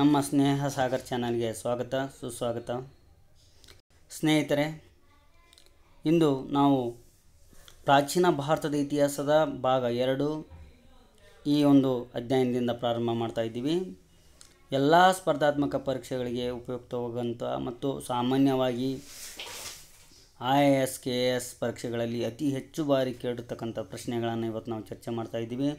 ನಮ್ಮ ಸ್ನೇಹ ಸಾಗರ್ ಚಾನಲ್ಗೆ ಸ್ವಾಗತ ಸುಸ್ವಾಗತ ಸ್ನೇಹಿತರೆ ಇಂದು ನಾವು ಪ್ರಾಚೀನ ಭಾರತದ ಇತಿಹಾಸದ ಭಾಗ ಎರಡು ಈ ಒಂದು ಅಧ್ಯಯನದಿಂದ ಪ್ರಾರಂಭ ಮಾಡ್ತಾ ಇದ್ದೀವಿ ಎಲ್ಲ ಸ್ಪರ್ಧಾತ್ಮಕ ಪರೀಕ್ಷೆಗಳಿಗೆ ಉಪಯುಕ್ತವಾಗುವಂಥ ಮತ್ತು ಸಾಮಾನ್ಯವಾಗಿ I A S K A S ಪರೀಕ್ಷೆಗಳಲ್ಲಿ ಅತಿ ಹೆಚ್ಚು ಬಾರಿ ಕೇಳಿರ್ತಕ್ಕಂಥ ಪ್ರಶ್ನೆಗಳನ್ನು ಇವತ್ತು ನಾವು ಚರ್ಚೆ ಮಾಡ್ತಾ ಇದ್ದೀವಿ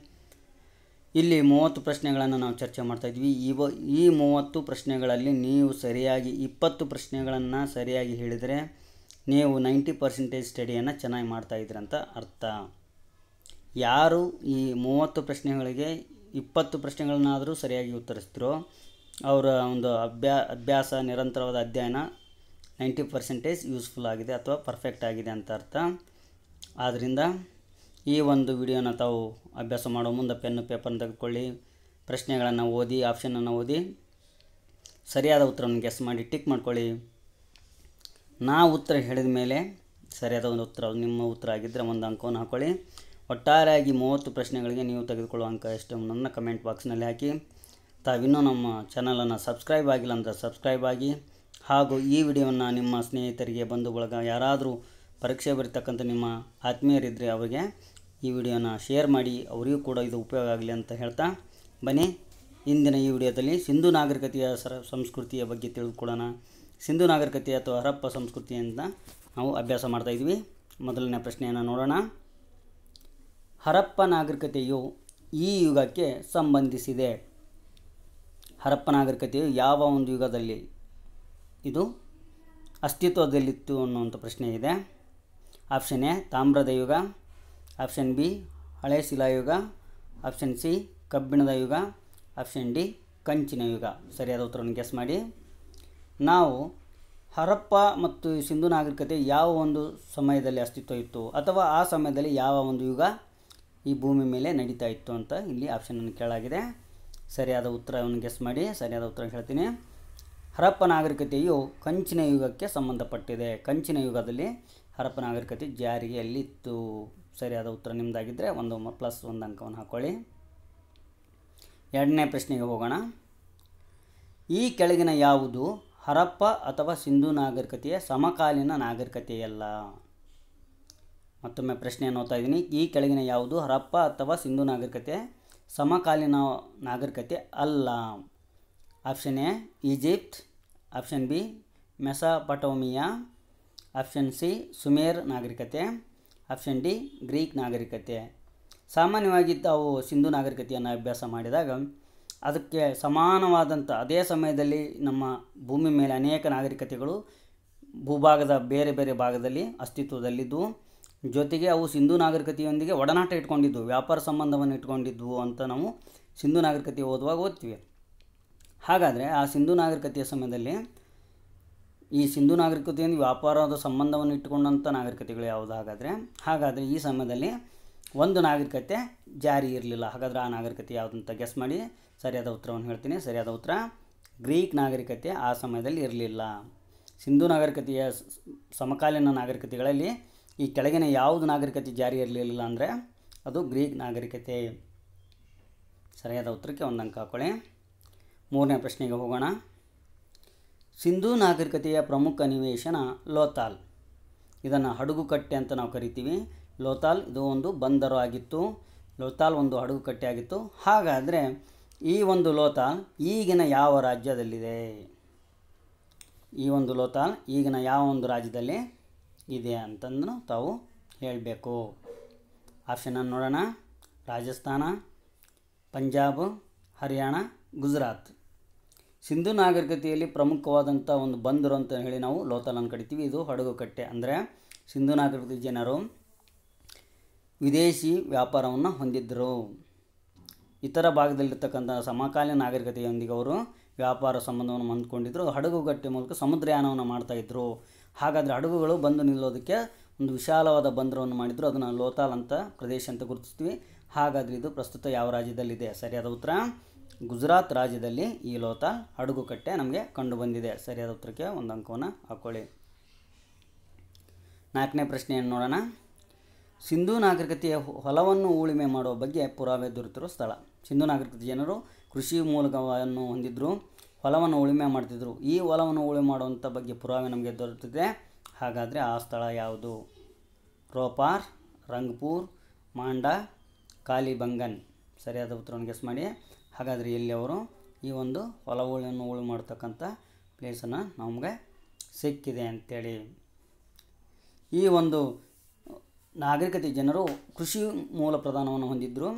ಇಲ್ಲಿ ಮೂವತ್ತು ಪ್ರಶ್ನೆಗಳನ್ನು ನಾವು ಚರ್ಚೆ ಇದ್ವಿ ಇವ ಈ ಮೂವತ್ತು ಪ್ರಶ್ನೆಗಳಲ್ಲಿ ನೀವು ಸರಿಯಾಗಿ ಇಪ್ಪತ್ತು ಪ್ರಶ್ನೆಗಳನ್ನು ಸರಿಯಾಗಿ ಹೇಳಿದರೆ ನೀವು ನೈಂಟಿ ಪರ್ಸೆಂಟೇಜ್ ಸ್ಟಡಿಯನ್ನು ಚೆನ್ನಾಗಿ ಅಂತ ಅರ್ಥ ಯಾರು ಈ ಮೂವತ್ತು ಪ್ರಶ್ನೆಗಳಿಗೆ ಇಪ್ಪತ್ತು ಪ್ರಶ್ನೆಗಳನ್ನಾದರೂ ಸರಿಯಾಗಿ ಉತ್ತರಿಸಿದ್ರು ಅವರ ಒಂದು ಅಭ್ಯಾ ಅಭ್ಯಾಸ ನಿರಂತರವಾದ ಅಧ್ಯಯನ ನೈಂಟಿ ಪರ್ಸೆಂಟೇಜ್ ಯೂಸ್ಫುಲ್ ಆಗಿದೆ ಅಥವಾ ಪರ್ಫೆಕ್ಟ್ ಆಗಿದೆ ಅಂತ ಅರ್ಥ ಆದ್ದರಿಂದ ಈ ಒಂದು ವಿಡಿಯೋನ ತಾವು ಅಭ್ಯಾಸ ಮಾಡೋ ಮುಂದೆ ಪೆನ್ನು ಪೇಪರ್ನ ತೆಗೆದುಕೊಳ್ಳಿ ಪ್ರಶ್ನೆಗಳನ್ನು ಓದಿ ಆಪ್ಷನನ್ನು ಓದಿ ಸರಿಯಾದ ಉತ್ತರವನ್ನು ಗೆಸ್ ಮಾಡಿ ಟಿಕ್ ಮಾಡ್ಕೊಳ್ಳಿ ನಾ ಉತ್ತರ ಹೇಳಿದ ಮೇಲೆ ಸರಿಯಾದ ಒಂದು ಉತ್ತರ ನಿಮ್ಮ ಉತ್ತರ ಆಗಿದ್ದರೆ ಒಂದು ಅಂಕವನ್ನು ಹಾಕ್ಕೊಳ್ಳಿ ಒಟ್ಟಾರೆಯಾಗಿ ಮೂವತ್ತು ಪ್ರಶ್ನೆಗಳಿಗೆ ನೀವು ತೆಗೆದುಕೊಳ್ಳುವ ಅಂಕ ಎಷ್ಟು ನನ್ನ ಕಮೆಂಟ್ ಬಾಕ್ಸ್ನಲ್ಲಿ ಹಾಕಿ ತಾವಿನ್ನೂ ನಮ್ಮ ಚಾನಲನ್ನು ಸಬ್ಸ್ಕ್ರೈಬ್ ಆಗಿಲ್ಲ ಅಂದರೆ ಸಬ್ಸ್ಕ್ರೈಬ್ ಆಗಿ ಹಾಗೂ ಈ ವಿಡಿಯೋವನ್ನು ನಿಮ್ಮ ಸ್ನೇಹಿತರಿಗೆ ಬಂಧು ಬಳಗ ಯಾರಾದರೂ ಪರೀಕ್ಷೆ ಬರೀತಕ್ಕಂಥ ನಿಮ್ಮ ಆತ್ಮೀಯರಿದ್ದರೆ ಅವರಿಗೆ ಈ ವಿಡಿಯೋನ ಶೇರ್ ಮಾಡಿ ಅವರಿಗೂ ಕೂಡ ಇದು ಉಪಯೋಗ ಆಗಲಿ ಅಂತ ಹೇಳ್ತಾ ಬನ್ನಿ ಇಂದಿನ ಈ ವಿಡಿಯೋದಲ್ಲಿ ಸಿಂಧು ನಾಗರಿಕತೆಯ ಸಂಸ್ಕೃತಿಯ ಬಗ್ಗೆ ತಿಳಿದುಕೊಳ್ಳೋಣ ಸಿಂಧು ನಾಗರಿಕತೆ ಅಥವಾ ಹರಪ್ಪ ಸಂಸ್ಕೃತಿಯಿಂದ ನಾವು ಅಭ್ಯಾಸ ಮಾಡ್ತಾಯಿದ್ವಿ ಮೊದಲನೇ ಪ್ರಶ್ನೆಯನ್ನು ನೋಡೋಣ ಹರಪ್ಪ ನಾಗರಿಕತೆಯು ಈ ಯುಗಕ್ಕೆ ಸಂಬಂಧಿಸಿದೆ ಹರಪ್ಪ ನಾಗರಿಕತೆಯು ಯಾವ ಒಂದು ಯುಗದಲ್ಲಿ ಇದು ಅಸ್ತಿತ್ವದಲ್ಲಿತ್ತು ಅನ್ನುವಂಥ ಪ್ರಶ್ನೆ ಇದೆ ಆಪ್ಷನ್ ಎ ತಾಮ್ರದ ಯುಗ ಆಪ್ಷನ್ ಬಿ ಹಳೆ ಶಿಲಾಯುಗ ಆಪ್ಷನ್ ಸಿ ಕಬ್ಬಿಣದ ಯುಗ ಆಪ್ಷನ್ ಡಿ ಕಂಚಿನ ಯುಗ ಸರಿಯಾದ ಉತ್ತರವನ್ನು ಗೆಸ್ ಮಾಡಿ ನಾವು ಹರಪ್ಪ ಮತ್ತು ಸಿಂಧು ನಾಗರಿಕತೆ ಯಾವ ಒಂದು ಸಮಯದಲ್ಲಿ ಅಸ್ತಿತ್ವ ಇತ್ತು ಅಥವಾ ಆ ಸಮಯದಲ್ಲಿ ಯಾವ ಒಂದು ಯುಗ ಈ ಭೂಮಿ ಮೇಲೆ ನಡೀತಾ ಇತ್ತು ಅಂತ ಇಲ್ಲಿ ಆಪ್ಷನನ್ನು ಕೇಳಾಗಿದೆ ಸರಿಯಾದ ಉತ್ತರವನ್ನು ಗೆಸ್ ಮಾಡಿ ಸರಿಯಾದ ಉತ್ತರ ಹೇಳ್ತೀನಿ ಹರಪ್ಪ ನಾಗರಿಕತೆಯು ಕಂಚಿನ ಯುಗಕ್ಕೆ ಸಂಬಂಧಪಟ್ಟಿದೆ ಕಂಚಿನ ಯುಗದಲ್ಲಿ ಹರಪ್ಪ ನಾಗರಿಕತೆ ಜಾರಿಗೆ ಸರಿಯಾದ ಉತ್ತರ ನಿಮ್ಮದಾಗಿದ್ದರೆ ಒಂದು ಪ್ಲಸ್ ಒಂದು ಅಂಕವನ್ನು ಹಾಕ್ಕೊಳ್ಳಿ ಎರಡನೇ ಪ್ರಶ್ನೆಗೆ ಹೋಗೋಣ ಈ ಕೆಳಗಿನ ಯಾವುದು ಹರಪ್ಪ ಅಥವಾ ಸಿಂಧು ನಾಗರಿಕತೆಯ ಸಮಕಾಲೀನ ನಾಗರಿಕತೆಯಲ್ಲ ಮತ್ತೊಮ್ಮೆ ಪ್ರಶ್ನೆಯನ್ನು ನೋಡ್ತಾ ಇದ್ದೀನಿ ಈ ಕೆಳಗಿನ ಯಾವುದು ಹರಪ್ಪ ಅಥವಾ ಸಿಂಧು ನಾಗರಿಕತೆ ಸಮಕಾಲೀನ ನಾಗರಿಕತೆ ಅಲ್ಲ option A Egypt option B Mesopotamia option C Sumer ನಾಗರಿಕತೆ ಆಪ್ಷನ್ ಡಿ ಗ್ರೀಕ್ ನಾಗರಿಕತೆ ಸಾಮಾನ್ಯವಾಗಿ ತಾವು ಸಿಂಧು ನಾಗರಿಕತೆಯನ್ನು ಅಭ್ಯಾಸ ಮಾಡಿದಾಗ ಅದಕ್ಕೆ ಸಮಾನವಾದಂಥ ಅದೇ ಸಮಯದಲ್ಲಿ ನಮ್ಮ ಭೂಮಿ ಮೇಲೆ ಅನೇಕ ನಾಗರಿಕತೆಗಳು ಭೂಭಾಗದ ಬೇರೆ ಬೇರೆ ಭಾಗದಲ್ಲಿ ಅಸ್ತಿತ್ವದಲ್ಲಿದ್ದವು ಜೊತೆಗೆ ಅವು ಸಿಂಧು ನಾಗರಿಕತೆಯೊಂದಿಗೆ ಒಡನಾಟ ಇಟ್ಕೊಂಡಿದ್ದವು ವ್ಯಾಪಾರ ಸಂಬಂಧವನ್ನು ಇಟ್ಕೊಂಡಿದ್ವು ಅಂತ ನಾವು ಸಿಂಧು ನಾಗರಿಕತೆ ಓದುವಾಗ ಓದ್ತೀವಿ ಹಾಗಾದರೆ ಆ ಸಿಂಧು ನಾಗರಿಕತೆಯ ಸಮಯದಲ್ಲಿ ಈ ಸಿಂಧು ನಾಗರಿಕತೆಯಿಂದ ವ್ಯಾಪಾರದ ಸಂಬಂಧವನ್ನು ಇಟ್ಟುಕೊಂಡಂಥ ನಾಗರಿಕತೆಗಳು ಯಾವುದು ಹಾಗಾದರೆ ಹಾಗಾದರೆ ಈ ಸಮಯದಲ್ಲಿ ಒಂದು ನಾಗರಿಕತೆ ಜಾರಿ ಇರಲಿಲ್ಲ ಹಾಗಾದರೆ ಆ ನಾಗರಿಕತೆ ಯಾವುದಂತ ಗೆಸ್ ಮಾಡಿ ಸರಿಯಾದ ಉತ್ತರವನ್ನು ಹೇಳ್ತೀನಿ ಸರಿಯಾದ ಉತ್ತರ ಗ್ರೀಕ್ ನಾಗರಿಕತೆ ಆ ಸಮಯದಲ್ಲಿ ಇರಲಿಲ್ಲ ಸಿಂಧು ನಾಗರಿಕತೆಯ ಸಮಕಾಲೀನ ನಾಗರಿಕತೆಗಳಲ್ಲಿ ಈ ಕೆಳಗಿನ ಯಾವುದು ನಾಗರಿಕತೆ ಜಾರಿ ಇರಲಿಲ್ಲ ಅಂದರೆ ಅದು ಗ್ರೀಕ್ ನಾಗರಿಕತೆ ಸರಿಯಾದ ಉತ್ತರಕ್ಕೆ ಒಂದು ಅಂಕ ಹಾಕೊಳ್ಳಿ ಮೂರನೇ ಪ್ರಶ್ನೆಗೆ ಹೋಗೋಣ ಸಿಂಧೂ ನಾಗರಿಕತೆಯ ಪ್ರಮುಖ ನಿವೇಶನ ಲೋತಾಲ್ ಇದನ್ನು ಹಡಗುಕಟ್ಟೆ ಅಂತ ನಾವು ಕರಿತೀವಿ ಲೋತಾಲ್ ಇದು ಒಂದು ಬಂದರು ಆಗಿತ್ತು ಲೋತಾಲ್ ಒಂದು ಹಡಗುಕಟ್ಟೆ ಆಗಿತ್ತು ಹಾಗಾದರೆ ಈ ಒಂದು ಲೋತಾಲ್ ಈಗಿನ ಯಾವ ರಾಜ್ಯದಲ್ಲಿದೆ ಈ ಒಂದು ಲೋತಾಲ್ ಈಗಿನ ಯಾವ ಒಂದು ರಾಜ್ಯದಲ್ಲಿ ಇದೆ ಅಂತಂದು ತಾವು ಹೇಳಬೇಕು ಆಪ್ಷನನ್ನು ನೋಡೋಣ ರಾಜಸ್ಥಾನ ಪಂಜಾಬ್ ಹರಿಯಾಣ ಗುಜರಾತ್ ಸಿಂಧು ನಾಗರಿಕತೆಯಲ್ಲಿ ಪ್ರಮುಖವಾದಂಥ ಒಂದು ಬಂದರು ಅಂತ ಹೇಳಿ ನಾವು ಲೋತಾಲ್ ಅಂತ ಕರಿತೀವಿ ಇದು ಹಡಗು ಕಟ್ಟೆ ಅಂದರೆ ಸಿಂಧು ನಾಗರಿಕತೆ ಜನರು ವಿದೇಶಿ ವ್ಯಾಪಾರವನ್ನು ಹೊಂದಿದ್ದರು ಇತರ ಭಾಗದಲ್ಲಿರ್ತಕ್ಕಂಥ ಸಮಕಾಲೀನ ನಾಗರಿಕತೆಯೊಂದಿಗೆ ಅವರು ವ್ಯಾಪಾರ ಸಂಬಂಧವನ್ನು ಹೊಂದ್ಕೊಂಡಿದ್ದರು ಕಟ್ಟೆ ಮೂಲಕ ಸಮುದ್ರಯಾನವನ್ನು ಇದ್ದರು ಹಾಗಾದರೆ ಹಡಗುಗಳು ಬಂದು ನಿಲ್ಲೋದಕ್ಕೆ ಒಂದು ವಿಶಾಲವಾದ ಬಂದರವನ್ನು ಮಾಡಿದರು ಅದನ್ನು ಲೋತಾಲ್ ಅಂತ ಪ್ರದೇಶ ಅಂತ ಗುರುತಿಸ್ತೀವಿ ಹಾಗಾದರೆ ಇದು ಪ್ರಸ್ತುತ ಯಾವ ರಾಜ್ಯದಲ್ಲಿದೆ ಸರಿಯಾದ ಉತ್ತರ ಗುಜರಾತ್ ರಾಜ್ಯದಲ್ಲಿ ಈ ಲೋತ ಹಡಗುಕಟ್ಟೆ ನಮಗೆ ಕಂಡುಬಂದಿದೆ ಸರಿಯಾದ ಉತ್ತರಕ್ಕೆ ಒಂದು ಅಂಕವನ್ನು ಹಾಕ್ಕೊಳ್ಳಿ ನಾಲ್ಕನೇ ಪ್ರಶ್ನೆಯನ್ನು ನೋಡೋಣ ಸಿಂಧೂ ನಾಗರಿಕತೆಯ ಹೊಲವನ್ನು ಉಳುಮೆ ಮಾಡುವ ಬಗ್ಗೆ ಪುರಾವೆ ದೊರೆತಿರುವ ಸ್ಥಳ ಸಿಂಧೂ ನಾಗರಿಕತೆ ಜನರು ಕೃಷಿ ಮೂಲಕವನ್ನು ಹೊಂದಿದ್ದರು ಹೊಲವನ್ನು ಉಳುಮೆ ಮಾಡ್ತಿದ್ರು ಈ ಹೊಲವನ್ನು ಉಳುಮೆ ಮಾಡುವಂಥ ಬಗ್ಗೆ ಪುರಾವೆ ನಮಗೆ ದೊರೆತಿದೆ ಹಾಗಾದರೆ ಆ ಸ್ಥಳ ಯಾವುದು ರೋಪಾರ್ ರಂಗ್ಪುರ್ ಮಾಂಡಾ ಕಾಲಿಬಂಗನ್ ಸರಿಯಾದ ಉತ್ತರವನ್ನು ಗೆಸ್ ಮಾಡಿ ಹಾಗಾದರೆ ಇಲ್ಲಿ ಅವರು ಈ ಒಂದು ಹೊಲ ಉಳಿಯನ್ನು ಉಳು ಮಾಡ್ತಕ್ಕಂಥ ಪ್ಲೇಸನ್ನು ನಮಗೆ ಸಿಕ್ಕಿದೆ ಅಂಥೇಳಿ ಈ ಒಂದು ನಾಗರಿಕತೆ ಜನರು ಕೃಷಿ ಮೂಲ ಪ್ರಧಾನವನ್ನು ಹೊಂದಿದ್ದರು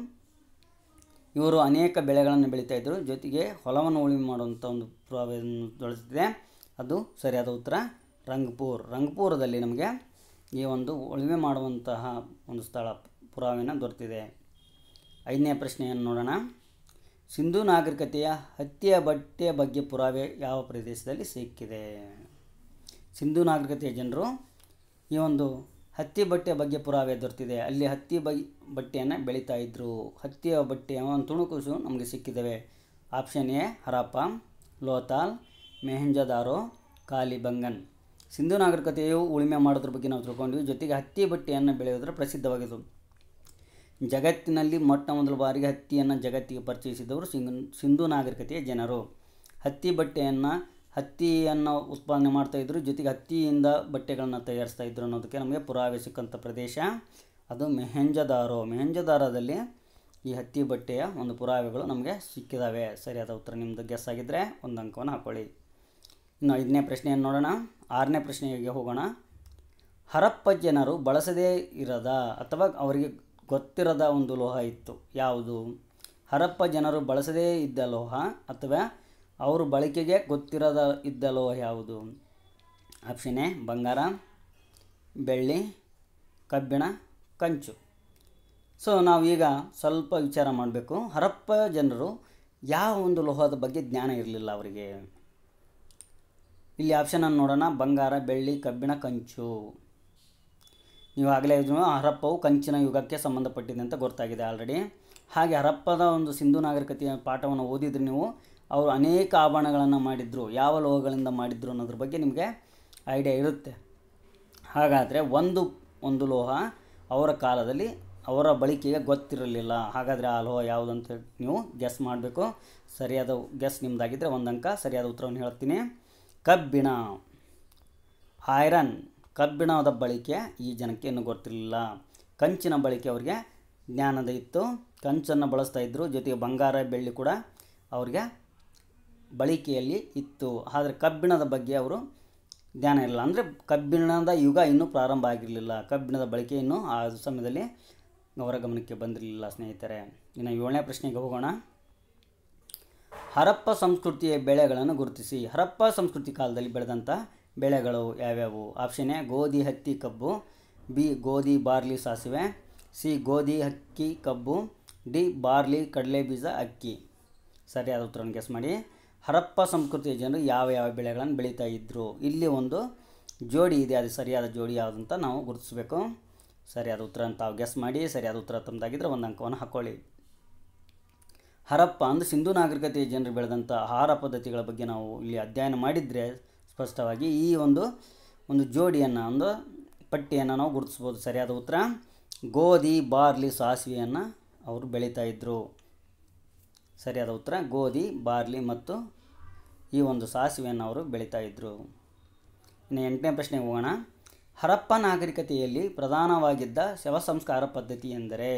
ಇವರು ಅನೇಕ ಬೆಳೆಗಳನ್ನು ಬೆಳೀತಾಯಿದ್ದರು ಜೊತೆಗೆ ಹೊಲವನ್ನು ಉಳುಮೆ ಮಾಡುವಂಥ ಒಂದು ಪ್ರಭಾವವನ್ನು ಬಳಸ್ತಿದೆ ಅದು ಸರಿಯಾದ ಉತ್ತರ ರಂಗಪುರ್ ರಂಗಪುರದಲ್ಲಿ ನಮಗೆ ಈ ಒಂದು ಉಳುಮೆ ಮಾಡುವಂತಹ ಒಂದು ಸ್ಥಳ ಪುರಾವೆನ ದೊರೆತಿದೆ ಐದನೇ ಪ್ರಶ್ನೆಯನ್ನು ನೋಡೋಣ ಸಿಂಧೂ ನಾಗರಿಕತೆಯ ಹತ್ತಿಯ ಬಟ್ಟೆಯ ಬಗ್ಗೆ ಪುರಾವೆ ಯಾವ ಪ್ರದೇಶದಲ್ಲಿ ಸಿಕ್ಕಿದೆ ಸಿಂಧೂ ನಾಗರಿಕತೆಯ ಜನರು ಈ ಒಂದು ಹತ್ತಿ ಬಟ್ಟೆಯ ಬಗ್ಗೆ ಪುರಾವೆ ದೊರೆತಿದೆ ಅಲ್ಲಿ ಹತ್ತಿ ಬ ಬಟ್ಟೆಯನ್ನು ಬೆಳೀತಾ ಇದ್ದರು ಹತ್ತಿಯ ಬಟ್ಟೆಯ ಒಂದು ತುಣುಕುಸು ನಮಗೆ ಸಿಕ್ಕಿದ್ದಾವೆ ಆಪ್ಷನ್ ಎ ಹರಪ್ಪ ಲೋತಾಲ್ ಮೆಹಂಜದಾರೋ ಕಾಲಿಬಂಗನ್ ಸಿಂಧೂ ನಾಗರಿಕತೆಯು ಉಳಿಮೆ ಮಾಡೋದ್ರ ಬಗ್ಗೆ ನಾವು ತಿಳ್ಕೊಂಡ್ವಿ ಜೊತೆಗೆ ಹತ್ತಿ ಬಟ್ಟೆಯನ್ನು ಬೆಳೆಯೋದ್ರ ಪ್ರಸಿದ್ಧವಾಗಿದ್ದು ಜಗತ್ತಿನಲ್ಲಿ ಮೊಟ್ಟ ಮೊದಲ ಬಾರಿಗೆ ಹತ್ತಿಯನ್ನು ಜಗತ್ತಿಗೆ ಪರಿಚಯಿಸಿದವರು ಸಿಂಧು ಸಿಂಧು ನಾಗರಿಕತೆಯ ಜನರು ಹತ್ತಿ ಬಟ್ಟೆಯನ್ನು ಹತ್ತಿಯನ್ನು ಉತ್ಪಾದನೆ ಮಾಡ್ತಾಯಿದ್ರು ಜೊತೆಗೆ ಹತ್ತಿಯಿಂದ ಬಟ್ಟೆಗಳನ್ನು ತಯಾರಿಸ್ತಾ ಇದ್ರು ಅನ್ನೋದಕ್ಕೆ ನಮಗೆ ಪುರಾವೆ ಸಿಕ್ಕಂಥ ಪ್ರದೇಶ ಅದು ಮೆಹೆಂಜದಾರೋ ಮೆಹೆಂಜದಾರದಲ್ಲಿ ಈ ಹತ್ತಿ ಬಟ್ಟೆಯ ಒಂದು ಪುರಾವೆಗಳು ನಮಗೆ ಸಿಕ್ಕಿದಾವೆ ಸರಿಯಾದ ಉತ್ತರ ನಿಮ್ಮದು ಗೆಸ್ ಆಗಿದ್ದರೆ ಒಂದು ಅಂಕವನ್ನು ಹಾಕೊಳ್ಳಿ ಇನ್ನು ಐದನೇ ಪ್ರಶ್ನೆಯನ್ನು ನೋಡೋಣ ಆರನೇ ಪ್ರಶ್ನೆಗೆ ಹೋಗೋಣ ಹರಪ್ಪ ಜನರು ಬಳಸದೇ ಇರದ ಅಥವಾ ಅವರಿಗೆ ಗೊತ್ತಿರದ ಒಂದು ಲೋಹ ಇತ್ತು ಯಾವುದು ಹರಪ್ಪ ಜನರು ಬಳಸದೇ ಇದ್ದ ಲೋಹ ಅಥವಾ ಅವರು ಬಳಕೆಗೆ ಗೊತ್ತಿರದ ಇದ್ದ ಲೋಹ ಯಾವುದು ಆಪ್ಷನ್ ಎ ಬಂಗಾರ ಬೆಳ್ಳಿ ಕಬ್ಬಿಣ ಕಂಚು ಸೊ ನಾವೀಗ ಸ್ವಲ್ಪ ವಿಚಾರ ಮಾಡಬೇಕು ಹರಪ್ಪ ಜನರು ಯಾವ ಒಂದು ಲೋಹದ ಬಗ್ಗೆ ಜ್ಞಾನ ಇರಲಿಲ್ಲ ಅವರಿಗೆ ಇಲ್ಲಿ ಆಪ್ಷನನ್ನು ನೋಡೋಣ ಬಂಗಾರ ಬೆಳ್ಳಿ ಕಬ್ಬಿಣ ಕಂಚು ಆಗಲೇ ಇದು ಹರಪ್ಪವು ಕಂಚಿನ ಯುಗಕ್ಕೆ ಸಂಬಂಧಪಟ್ಟಿದೆ ಅಂತ ಗೊತ್ತಾಗಿದೆ ಆಲ್ರೆಡಿ ಹಾಗೆ ಹರಪ್ಪದ ಒಂದು ಸಿಂಧು ನಾಗರಿಕತೆಯ ಪಾಠವನ್ನು ಓದಿದರೆ ನೀವು ಅವರು ಅನೇಕ ಆಭರಣಗಳನ್ನು ಮಾಡಿದ್ರು ಯಾವ ಲೋಹಗಳಿಂದ ಮಾಡಿದ್ರು ಅನ್ನೋದ್ರ ಬಗ್ಗೆ ನಿಮಗೆ ಐಡಿಯಾ ಇರುತ್ತೆ ಹಾಗಾದರೆ ಒಂದು ಒಂದು ಲೋಹ ಅವರ ಕಾಲದಲ್ಲಿ ಅವರ ಬಳಕೆಗೆ ಗೊತ್ತಿರಲಿಲ್ಲ ಹಾಗಾದರೆ ಆ ಲೋಹ ಯಾವುದಂತ ಅಂತ ನೀವು ಗೆಸ್ ಮಾಡಬೇಕು ಸರಿಯಾದ ಗೆಸ್ ನಿಮ್ಮದಾಗಿದ್ದರೆ ಒಂದು ಅಂಕ ಸರಿಯಾದ ಉತ್ತರವನ್ನು ಹೇಳ್ತೀನಿ ಕಬ್ಬಿಣ ಐರನ್ ಕಬ್ಬಿಣದ ಬಳಕೆ ಈ ಜನಕ್ಕೆ ಇನ್ನೂ ಗೊತ್ತಿರಲಿಲ್ಲ ಕಂಚಿನ ಬಳಕೆ ಅವರಿಗೆ ಜ್ಞಾನದ ಇತ್ತು ಕಂಚನ್ನು ಬಳಸ್ತಾ ಇದ್ದರು ಜೊತೆಗೆ ಬಂಗಾರ ಬೆಳ್ಳಿ ಕೂಡ ಅವ್ರಿಗೆ ಬಳಕೆಯಲ್ಲಿ ಇತ್ತು ಆದರೆ ಕಬ್ಬಿಣದ ಬಗ್ಗೆ ಅವರು ಜ್ಞಾನ ಇರಲಿಲ್ಲ ಅಂದರೆ ಕಬ್ಬಿಣದ ಯುಗ ಇನ್ನೂ ಪ್ರಾರಂಭ ಆಗಿರಲಿಲ್ಲ ಕಬ್ಬಿಣದ ಬಳಕೆ ಇನ್ನೂ ಆ ಸಮಯದಲ್ಲಿ ಅವರ ಗಮನಕ್ಕೆ ಬಂದಿರಲಿಲ್ಲ ಸ್ನೇಹಿತರೆ ಇನ್ನು ಏಳನೇ ಪ್ರಶ್ನೆಗೆ ಹೋಗೋಣ ಹರಪ್ಪ ಸಂಸ್ಕೃತಿಯ ಬೆಳೆಗಳನ್ನು ಗುರುತಿಸಿ ಹರಪ್ಪ ಸಂಸ್ಕೃತಿ ಕಾಲದಲ್ಲಿ ಬೆಳೆದಂಥ ಬೆಳೆಗಳು ಯಾವ್ಯಾವು ಆಪ್ಷನ್ ಎ ಗೋಧಿ ಹತ್ತಿ ಕಬ್ಬು ಬಿ ಗೋಧಿ ಬಾರ್ಲಿ ಸಾಸಿವೆ ಸಿ ಗೋಧಿ ಹಕ್ಕಿ ಕಬ್ಬು ಡಿ ಬಾರ್ಲಿ ಕಡಲೆ ಬೀಜ ಅಕ್ಕಿ ಸರಿಯಾದ ಉತ್ತರವನ್ನು ಗೆಸ್ ಮಾಡಿ ಹರಪ್ಪ ಸಂಸ್ಕೃತಿಯ ಜನರು ಯಾವ ಯಾವ ಬೆಳೆಗಳನ್ನು ಬೆಳೀತಾ ಇದ್ದರು ಇಲ್ಲಿ ಒಂದು ಜೋಡಿ ಇದೆ ಅದು ಸರಿಯಾದ ಜೋಡಿ ಯಾವುದಂತ ನಾವು ಗುರುತಿಸಬೇಕು ಸರಿಯಾದ ಉತ್ತರ ಅಂತ ಗೆಸ್ ಮಾಡಿ ಸರಿಯಾದ ಉತ್ತರ ತಮ್ಮದಾಗಿದ್ದರೆ ಒಂದು ಅಂಕವನ್ನು ಹಾಕೊಳ್ಳಿ ಹರಪ್ಪ ಅಂದರೆ ಸಿಂಧು ನಾಗರಿಕತೆಯ ಜನರು ಬೆಳೆದಂಥ ಆಹಾರ ಪದ್ಧತಿಗಳ ಬಗ್ಗೆ ನಾವು ಇಲ್ಲಿ ಅಧ್ಯಯನ ಮಾಡಿದರೆ ಸ್ಪಷ್ಟವಾಗಿ ಈ ಒಂದು ಒಂದು ಜೋಡಿಯನ್ನು ಒಂದು ಪಟ್ಟಿಯನ್ನು ನಾವು ಗುರುತಿಸ್ಬೋದು ಸರಿಯಾದ ಉತ್ತರ ಗೋಧಿ ಬಾರ್ಲಿ ಸಾಸಿವೆಯನ್ನು ಅವರು ಬೆಳೀತಾ ಇದ್ದರು ಸರಿಯಾದ ಉತ್ತರ ಗೋಧಿ ಬಾರ್ಲಿ ಮತ್ತು ಈ ಒಂದು ಸಾಸಿವೆಯನ್ನು ಅವರು ಬೆಳೀತಾ ಇದ್ದರು ಇನ್ನು ಎಂಟನೇ ಪ್ರಶ್ನೆಗೆ ಹೋಗೋಣ ಹರಪ್ಪ ನಾಗರಿಕತೆಯಲ್ಲಿ ಪ್ರಧಾನವಾಗಿದ್ದ ಶವ ಸಂಸ್ಕಾರ ಪದ್ಧತಿ ಎಂದರೆ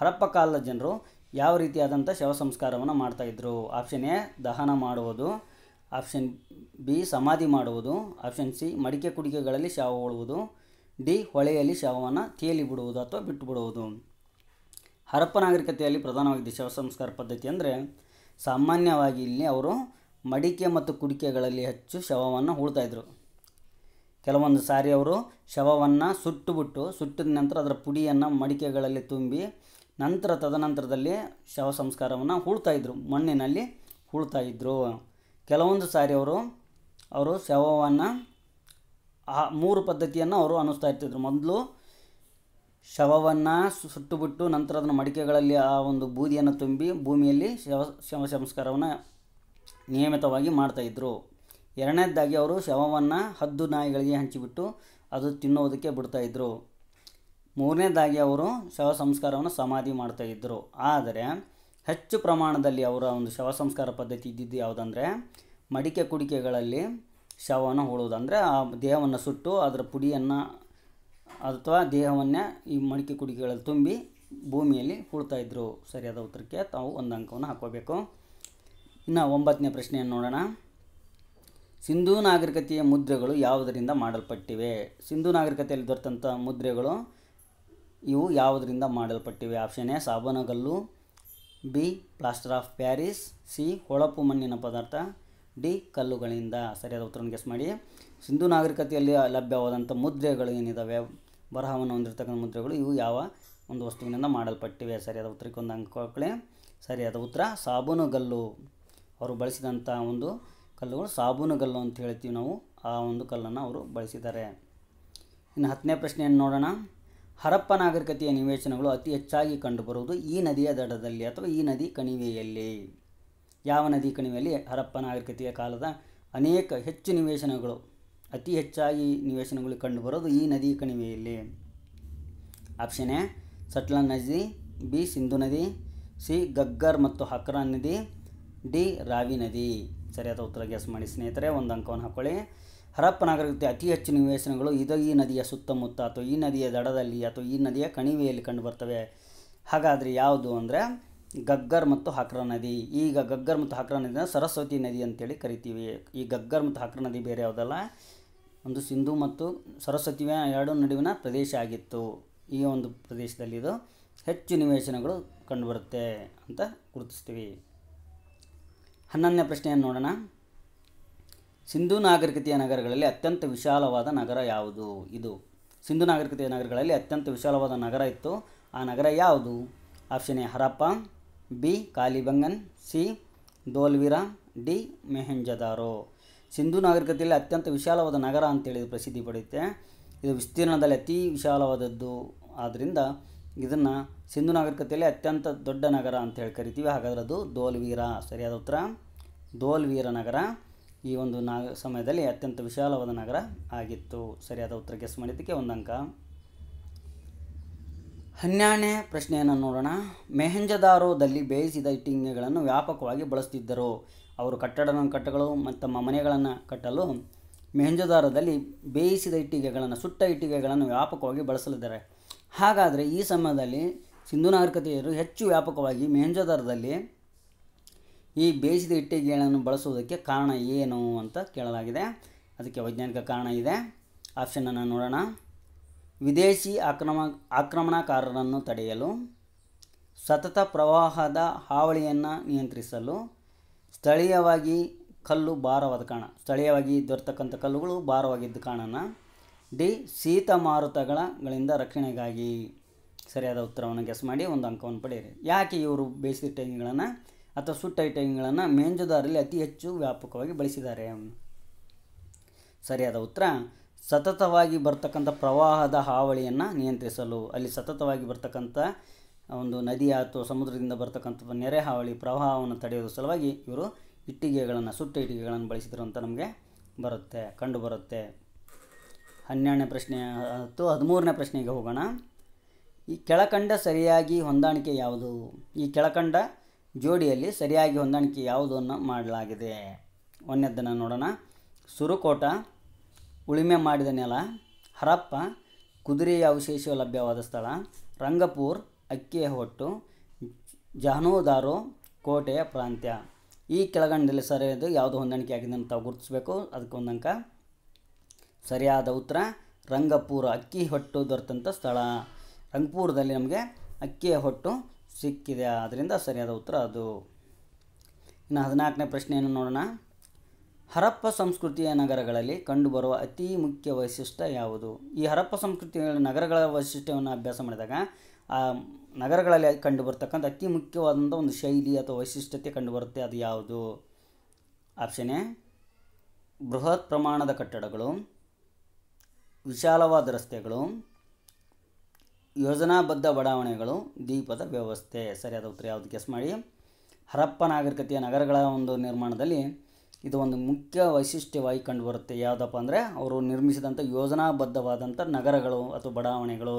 ಹರಪ್ಪ ಕಾಲದ ಜನರು ಯಾವ ರೀತಿಯಾದಂಥ ಶವ ಸಂಸ್ಕಾರವನ್ನು ಮಾಡ್ತಾಯಿದ್ರು ಆಪ್ಷನ್ ಎ ದಹನ ಮಾಡುವುದು ಆಪ್ಷನ್ ಬಿ ಸಮಾಧಿ ಮಾಡುವುದು ಆಪ್ಷನ್ ಸಿ ಮಡಿಕೆ ಕುಡಿಕೆಗಳಲ್ಲಿ ಶವ ಉಳುವುದು ಡಿ ಹೊಳೆಯಲ್ಲಿ ಶವವನ್ನು ತೇಲಿ ಬಿಡುವುದು ಅಥವಾ ಬಿಟ್ಟು ಬಿಡುವುದು ಹರಪ್ಪ ನಾಗರಿಕತೆಯಲ್ಲಿ ಪ್ರಧಾನವಾಗಿ ಶವ ಸಂಸ್ಕಾರ ಪದ್ಧತಿ ಅಂದರೆ ಸಾಮಾನ್ಯವಾಗಿ ಇಲ್ಲಿ ಅವರು ಮಡಿಕೆ ಮತ್ತು ಕುಡಿಕೆಗಳಲ್ಲಿ ಹೆಚ್ಚು ಶವವನ್ನು ಹೂಳ್ತಾಯಿದ್ರು ಕೆಲವೊಂದು ಸಾರಿ ಅವರು ಶವವನ್ನು ಸುಟ್ಟುಬಿಟ್ಟು ಸುಟ್ಟಿದ ನಂತರ ಅದರ ಪುಡಿಯನ್ನು ಮಡಿಕೆಗಳಲ್ಲಿ ತುಂಬಿ ನಂತರ ತದನಂತರದಲ್ಲಿ ಶವ ಸಂಸ್ಕಾರವನ್ನು ಹೂಳ್ತಾಯಿದ್ರು ಮಣ್ಣಿನಲ್ಲಿ ಹೂಳ್ತಾಯಿದ್ರು ಕೆಲವೊಂದು ಸಾರಿ ಅವರು ಅವರು ಶವವನ್ನು ಆ ಮೂರು ಪದ್ಧತಿಯನ್ನು ಅವರು ಅನಿಸ್ತಾ ಇರ್ತಿದ್ರು ಮೊದಲು ಶವವನ್ನು ಸುಟ್ಟುಬಿಟ್ಟು ನಂತರ ಅದನ್ನು ಮಡಿಕೆಗಳಲ್ಲಿ ಆ ಒಂದು ಬೂದಿಯನ್ನು ತುಂಬಿ ಭೂಮಿಯಲ್ಲಿ ಶವ ಶವ ಸಂಸ್ಕಾರವನ್ನು ನಿಯಮಿತವಾಗಿ ಮಾಡ್ತಾಯಿದ್ರು ಎರಡನೇದಾಗಿ ಅವರು ಶವವನ್ನು ಹದ್ದು ನಾಯಿಗಳಿಗೆ ಹಂಚಿಬಿಟ್ಟು ಅದು ತಿನ್ನೋದಕ್ಕೆ ಬಿಡ್ತಾಯಿದ್ರು ಮೂರನೇದಾಗಿ ಅವರು ಶವ ಸಂಸ್ಕಾರವನ್ನು ಸಮಾಧಿ ಮಾಡ್ತಾಯಿದ್ರು ಆದರೆ ಹೆಚ್ಚು ಪ್ರಮಾಣದಲ್ಲಿ ಅವರ ಒಂದು ಶವ ಸಂಸ್ಕಾರ ಪದ್ಧತಿ ಇದ್ದಿದ್ದು ಯಾವುದಂದರೆ ಮಡಿಕೆ ಕುಡಿಕೆಗಳಲ್ಲಿ ಶವವನ್ನು ಹೂಳುವುದಂದರೆ ಆ ದೇಹವನ್ನು ಸುಟ್ಟು ಅದರ ಪುಡಿಯನ್ನು ಅಥವಾ ದೇಹವನ್ನೇ ಈ ಮಡಿಕೆ ಕುಡಿಕೆಗಳಲ್ಲಿ ತುಂಬಿ ಭೂಮಿಯಲ್ಲಿ ಹೂಳ್ತಾ ಇದ್ದರು ಸರಿಯಾದ ಉತ್ತರಕ್ಕೆ ತಾವು ಒಂದು ಅಂಕವನ್ನು ಹಾಕೋಬೇಕು ಇನ್ನು ಒಂಬತ್ತನೇ ಪ್ರಶ್ನೆಯನ್ನು ನೋಡೋಣ ಸಿಂಧೂ ನಾಗರಿಕತೆಯ ಮುದ್ರೆಗಳು ಯಾವುದರಿಂದ ಮಾಡಲ್ಪಟ್ಟಿವೆ ಸಿಂಧೂ ನಾಗರಿಕತೆಯಲ್ಲಿ ದೊರೆತಂಥ ಮುದ್ರೆಗಳು ಇವು ಯಾವುದರಿಂದ ಮಾಡಲ್ಪಟ್ಟಿವೆ ಆಪ್ಷನ್ ಎ ಸಾಬನಗಲ್ಲು B plaster of Paris C ಹೊಳಪು ಮಣ್ಣಿನ ಪದಾರ್ಥ ಡಿ ಕಲ್ಲುಗಳಿಂದ ಸರಿಯಾದ ಉತ್ತರವನ್ನು ಗೆಸ್ ಮಾಡಿ ಸಿಂಧು ನಾಗರಿಕತೆಯಲ್ಲಿ ಲಭ್ಯವಾದಂಥ ಮುದ್ರೆಗಳು ಏನಿದ್ದಾವೆ ಬರಹವನ್ನು ಹೊಂದಿರತಕ್ಕಂಥ ಮುದ್ರೆಗಳು ಇವು ಯಾವ ಒಂದು ವಸ್ತುವಿನಿಂದ ಮಾಡಲ್ಪಟ್ಟಿವೆ ಸರಿಯಾದ ಉತ್ತರಕ್ಕೆ ಒಂದು ಅಂಕಗಳೇ ಸರಿಯಾದ ಉತ್ತರ ಸಾಬೂನುಗಲ್ಲು ಅವರು ಬಳಸಿದಂಥ ಒಂದು ಕಲ್ಲುಗಳು ಸಾಬೂನುಗಲ್ಲು ಅಂತ ಹೇಳ್ತೀವಿ ನಾವು ಆ ಒಂದು ಕಲ್ಲನ್ನು ಅವರು ಬಳಸಿದ್ದಾರೆ ಇನ್ನು ಹತ್ತನೇ ಪ್ರಶ್ನೆಯನ್ನು ನೋಡೋಣ ಹರಪ್ಪ ನಾಗರಿಕತೆಯ ನಿವೇಶನಗಳು ಅತಿ ಹೆಚ್ಚಾಗಿ ಕಂಡುಬರುವುದು ಈ ನದಿಯ ದಡದಲ್ಲಿ ಅಥವಾ ಈ ನದಿ ಕಣಿವೆಯಲ್ಲಿ ಯಾವ ನದಿ ಕಣಿವೆಯಲ್ಲಿ ಹರಪ್ಪ ನಾಗರಿಕತೆಯ ಕಾಲದ ಅನೇಕ ಹೆಚ್ಚು ನಿವೇಶನಗಳು ಅತಿ ಹೆಚ್ಚಾಗಿ ನಿವೇಶನಗಳು ಕಂಡುಬರೋದು ಈ ನದಿ ಕಣಿವೆಯಲ್ಲಿ ಆಪ್ಷನ್ ಎ ಸಟ್ಲ ನದಿ ಬಿ ಸಿಂಧು ನದಿ ಸಿ ಗಗ್ಗರ್ ಮತ್ತು ಹಕ್ರಾ ನದಿ ಡಿ ರಾವಿ ನದಿ ಸರಿಯಾದ ಉತ್ತರ ಗ್ಯಾಸ್ ಮಾಡಿ ಸ್ನೇಹಿತರೆ ಒಂದು ಅಂಕವನ್ನು ಹಾಕ್ಕೊಳ್ಳಿ ಹರಪ್ಪ ನಾಗರಿಕತೆ ಅತಿ ಹೆಚ್ಚು ನಿವೇಶನಗಳು ಇದು ಈ ನದಿಯ ಸುತ್ತಮುತ್ತ ಅಥವಾ ಈ ನದಿಯ ದಡದಲ್ಲಿ ಅಥವಾ ಈ ನದಿಯ ಕಣಿವೆಯಲ್ಲಿ ಕಂಡುಬರ್ತವೆ ಹಾಗಾದರೆ ಯಾವುದು ಅಂದರೆ ಗಗ್ಗರ್ ಮತ್ತು ಹಕ್ರ ನದಿ ಈಗ ಗಗ್ಗರ್ ಮತ್ತು ಹಕ್ರ ನದಿನ ಸರಸ್ವತಿ ನದಿ ಅಂತೇಳಿ ಕರಿತೀವಿ ಈ ಗಗ್ಗರ್ ಮತ್ತು ಹಕ್ರ ನದಿ ಬೇರೆ ಯಾವುದಲ್ಲ ಒಂದು ಸಿಂಧು ಮತ್ತು ಸರಸ್ವತಿ ಎರಡು ನಡುವಿನ ಪ್ರದೇಶ ಆಗಿತ್ತು ಈ ಒಂದು ಪ್ರದೇಶದಲ್ಲಿ ಇದು ಹೆಚ್ಚು ನಿವೇಶನಗಳು ಕಂಡುಬರುತ್ತೆ ಅಂತ ಗುರುತಿಸ್ತೀವಿ ಹನ್ನೊಂದನೇ ಪ್ರಶ್ನೆಯನ್ನು ನೋಡೋಣ ಸಿಂಧೂ ನಾಗರಿಕತೆಯ ನಗರಗಳಲ್ಲಿ ಅತ್ಯಂತ ವಿಶಾಲವಾದ ನಗರ ಯಾವುದು ಇದು ಸಿಂಧು ನಾಗರಿಕತೆಯ ನಗರಗಳಲ್ಲಿ ಅತ್ಯಂತ ವಿಶಾಲವಾದ ನಗರ ಇತ್ತು ಆ ನಗರ ಯಾವುದು option A Harappa B Kalibangan C Dholavira D Mohenjodaro Sindhu ನಾಗರಿಕತೆಯಲ್ಲಿ ಅತ್ಯಂತ ವಿಶಾಲವಾದ ನಗರ ಅಂತೇಳಿ ಪ್ರಸಿದ್ಧಿ ಪಡೆಯುತ್ತೆ ಇದು ವಿಸ್ತೀರ್ಣದಲ್ಲಿ ಅತಿ ವಿಶಾಲವಾದದ್ದು ಆದ್ದರಿಂದ ಇದನ್ನು ಸಿಂಧು ನಾಗರಿಕತೆಯಲ್ಲಿ ಅತ್ಯಂತ ದೊಡ್ಡ ನಗರ ಅಂತ ಹೇಳಿ ಕರಿತೀವಿ ಹಾಗಾದ್ರೆ ಅದು ದೋಲ್ವೀರ ಸರಿಯಾದ ಉತ್ತರ ದೋಲ್ವೀರ ನಗರ ಈ ಒಂದು ನಾಗ ಸಮಯದಲ್ಲಿ ಅತ್ಯಂತ ವಿಶಾಲವಾದ ನಗರ ಆಗಿತ್ತು ಸರಿಯಾದ ಉತ್ತರ ಗೆಸ್ ಮಾಡಿದ್ದಕ್ಕೆ ಒಂದು ಅಂಕ ಹನ್ನೆರಡನೇ ಪ್ರಶ್ನೆಯನ್ನು ನೋಡೋಣ ಮೆಹೆಂಜದಾರೋದಲ್ಲಿ ಬೇಯಿಸಿದ ಇಟ್ಟಿಗೆಗಳನ್ನು ವ್ಯಾಪಕವಾಗಿ ಬಳಸ್ತಿದ್ದರು ಅವರು ಕಟ್ಟಡವನ್ನು ಕಟ್ಟಗಳು ಮತ್ತು ತಮ್ಮ ಮನೆಗಳನ್ನು ಕಟ್ಟಲು ಮೆಹೆಂಜದಾರದಲ್ಲಿ ಬೇಯಿಸಿದ ಇಟ್ಟಿಗೆಗಳನ್ನು ಸುಟ್ಟ ಇಟ್ಟಿಗೆಗಳನ್ನು ವ್ಯಾಪಕವಾಗಿ ಬಳಸಲಿದ್ದಾರೆ ಹಾಗಾದರೆ ಈ ಸಮಯದಲ್ಲಿ ಸಿಂಧು ನಾಗರಿಕತೆಯರು ಹೆಚ್ಚು ವ್ಯಾಪಕವಾಗಿ ಮೆಹೆಂಜದಾರದಲ್ಲಿ ಈ ಬೇಯಿಸಿದ ಇಟ್ಟಿಗೆಗಳನ್ನು ಬಳಸುವುದಕ್ಕೆ ಕಾರಣ ಏನು ಅಂತ ಕೇಳಲಾಗಿದೆ ಅದಕ್ಕೆ ವೈಜ್ಞಾನಿಕ ಕಾರಣ ಇದೆ ಆಪ್ಷನನ್ನು ನೋಡೋಣ ವಿದೇಶಿ ಆಕ್ರಮ ಆಕ್ರಮಣಕಾರರನ್ನು ತಡೆಯಲು ಸತತ ಪ್ರವಾಹದ ಹಾವಳಿಯನ್ನು ನಿಯಂತ್ರಿಸಲು ಸ್ಥಳೀಯವಾಗಿ ಕಲ್ಲು ಭಾರವಾದ ಕಾರಣ ಸ್ಥಳೀಯವಾಗಿ ದೊರೆತಕ್ಕಂಥ ಕಲ್ಲುಗಳು ಭಾರವಾಗಿದ್ದ ಕಾರಣನ ಡಿ ಶೀತ ಮಾರುತಗಳಿಂದ ರಕ್ಷಣೆಗಾಗಿ ಸರಿಯಾದ ಉತ್ತರವನ್ನು ಗೆಸ್ ಮಾಡಿ ಒಂದು ಅಂಕವನ್ನು ಪಡೆಯಿರಿ ಯಾಕೆ ಇವರು ಬೇಸಿಗೆ ಟೈಮ್ಗಳನ್ನು ಅಥವಾ ಸುಟ್ಟ ಐಟಮ್ಗಳನ್ನು ಮೇಂಜುದಾರಲ್ಲಿ ಅತಿ ಹೆಚ್ಚು ವ್ಯಾಪಕವಾಗಿ ಬಳಸಿದ್ದಾರೆ ಸರಿಯಾದ ಉತ್ತರ ಸತತವಾಗಿ ಬರ್ತಕ್ಕಂಥ ಪ್ರವಾಹದ ಹಾವಳಿಯನ್ನು ನಿಯಂತ್ರಿಸಲು ಅಲ್ಲಿ ಸತತವಾಗಿ ಬರ್ತಕ್ಕಂಥ ಒಂದು ನದಿ ಅಥವಾ ಸಮುದ್ರದಿಂದ ಬರ್ತಕ್ಕಂಥ ನೆರೆ ಹಾವಳಿ ಪ್ರವಾಹವನ್ನು ತಡೆಯುವ ಸಲುವಾಗಿ ಇವರು ಇಟ್ಟಿಗೆಗಳನ್ನು ಸುಟ್ಟ ಇಟ್ಟಿಗೆಗಳನ್ನು ಬಳಸಿದರು ಅಂತ ನಮಗೆ ಬರುತ್ತೆ ಕಂಡು ಬರುತ್ತೆ ಹನ್ನೆರಡನೇ ಪ್ರಶ್ನೆ ಮತ್ತು ಹದಿಮೂರನೇ ಪ್ರಶ್ನೆಗೆ ಹೋಗೋಣ ಈ ಕೆಳಕಂಡ ಸರಿಯಾಗಿ ಹೊಂದಾಣಿಕೆ ಯಾವುದು ಈ ಕೆಳಕಂಡ ಜೋಡಿಯಲ್ಲಿ ಸರಿಯಾಗಿ ಹೊಂದಾಣಿಕೆ ಯಾವುದನ್ನು ಮಾಡಲಾಗಿದೆ ಒಂದನ್ನು ನೋಡೋಣ ಸುರುಕೋಟ ಉಳಿಮೆ ಮಾಡಿದ ನೆಲ ಹರಪ್ಪ ಕುದುರೆಯ ಅವಶೇಷ ಲಭ್ಯವಾದ ಸ್ಥಳ ರಂಗಪೂರ್ ಅಕ್ಕಿಯ ಹೊಟ್ಟು ಜಹನೋದಾರು ಕೋಟೆಯ ಪ್ರಾಂತ್ಯ ಈ ಕೆಳಗಂಡಲ್ಲಿ ಸರಿಯಾದ ಯಾವುದು ಹೊಂದಾಣಿಕೆ ಆಗಿದೆ ಅಂತ ಗುರುತಿಸಬೇಕು ಅದಕ್ಕೆ ಒಂದಂಕ ಸರಿಯಾದ ಉತ್ತರ ರಂಗಪೂರ ಅಕ್ಕಿ ಹೊಟ್ಟು ದೊರೆತಂಥ ಸ್ಥಳ ರಂಗಪುರದಲ್ಲಿ ನಮಗೆ ಅಕ್ಕಿಯ ಹೊಟ್ಟು ಸಿಕ್ಕಿದೆ ಆದ್ದರಿಂದ ಸರಿಯಾದ ಉತ್ತರ ಅದು ಇನ್ನು ಹದಿನಾಲ್ಕನೇ ಪ್ರಶ್ನೆಯನ್ನು ನೋಡೋಣ ಹರಪ್ಪ ಸಂಸ್ಕೃತಿಯ ನಗರಗಳಲ್ಲಿ ಕಂಡುಬರುವ ಅತಿ ಮುಖ್ಯ ವೈಶಿಷ್ಟ್ಯ ಯಾವುದು ಈ ಹರಪ್ಪ ಸಂಸ್ಕೃತಿಯ ನಗರಗಳ ವೈಶಿಷ್ಟ್ಯವನ್ನು ಅಭ್ಯಾಸ ಮಾಡಿದಾಗ ಆ ನಗರಗಳಲ್ಲಿ ಕಂಡುಬರ್ತಕ್ಕಂಥ ಅತಿ ಮುಖ್ಯವಾದಂಥ ಒಂದು ಶೈಲಿ ಅಥವಾ ವೈಶಿಷ್ಟ್ಯತೆ ಕಂಡುಬರುತ್ತೆ ಅದು ಯಾವುದು ಆಪ್ಷನ್ ಎ ಬೃಹತ್ ಪ್ರಮಾಣದ ಕಟ್ಟಡಗಳು ವಿಶಾಲವಾದ ರಸ್ತೆಗಳು ಯೋಜನಾಬದ್ಧ ಬಡಾವಣೆಗಳು ದೀಪದ ವ್ಯವಸ್ಥೆ ಸರಿಯಾದ ಉತ್ತರ ಯಾವುದು ಗೆಸ್ ಮಾಡಿ ಹರಪ್ಪ ನಾಗರಿಕತೆಯ ನಗರಗಳ ಒಂದು ನಿರ್ಮಾಣದಲ್ಲಿ ಇದು ಒಂದು ಮುಖ್ಯ ವೈಶಿಷ್ಟ್ಯವಾಗಿ ಕಂಡುಬರುತ್ತೆ ಯಾವುದಪ್ಪ ಅಂದರೆ ಅವರು ನಿರ್ಮಿಸಿದಂಥ ಯೋಜನಾಬದ್ಧವಾದಂಥ ನಗರಗಳು ಅಥವಾ ಬಡಾವಣೆಗಳು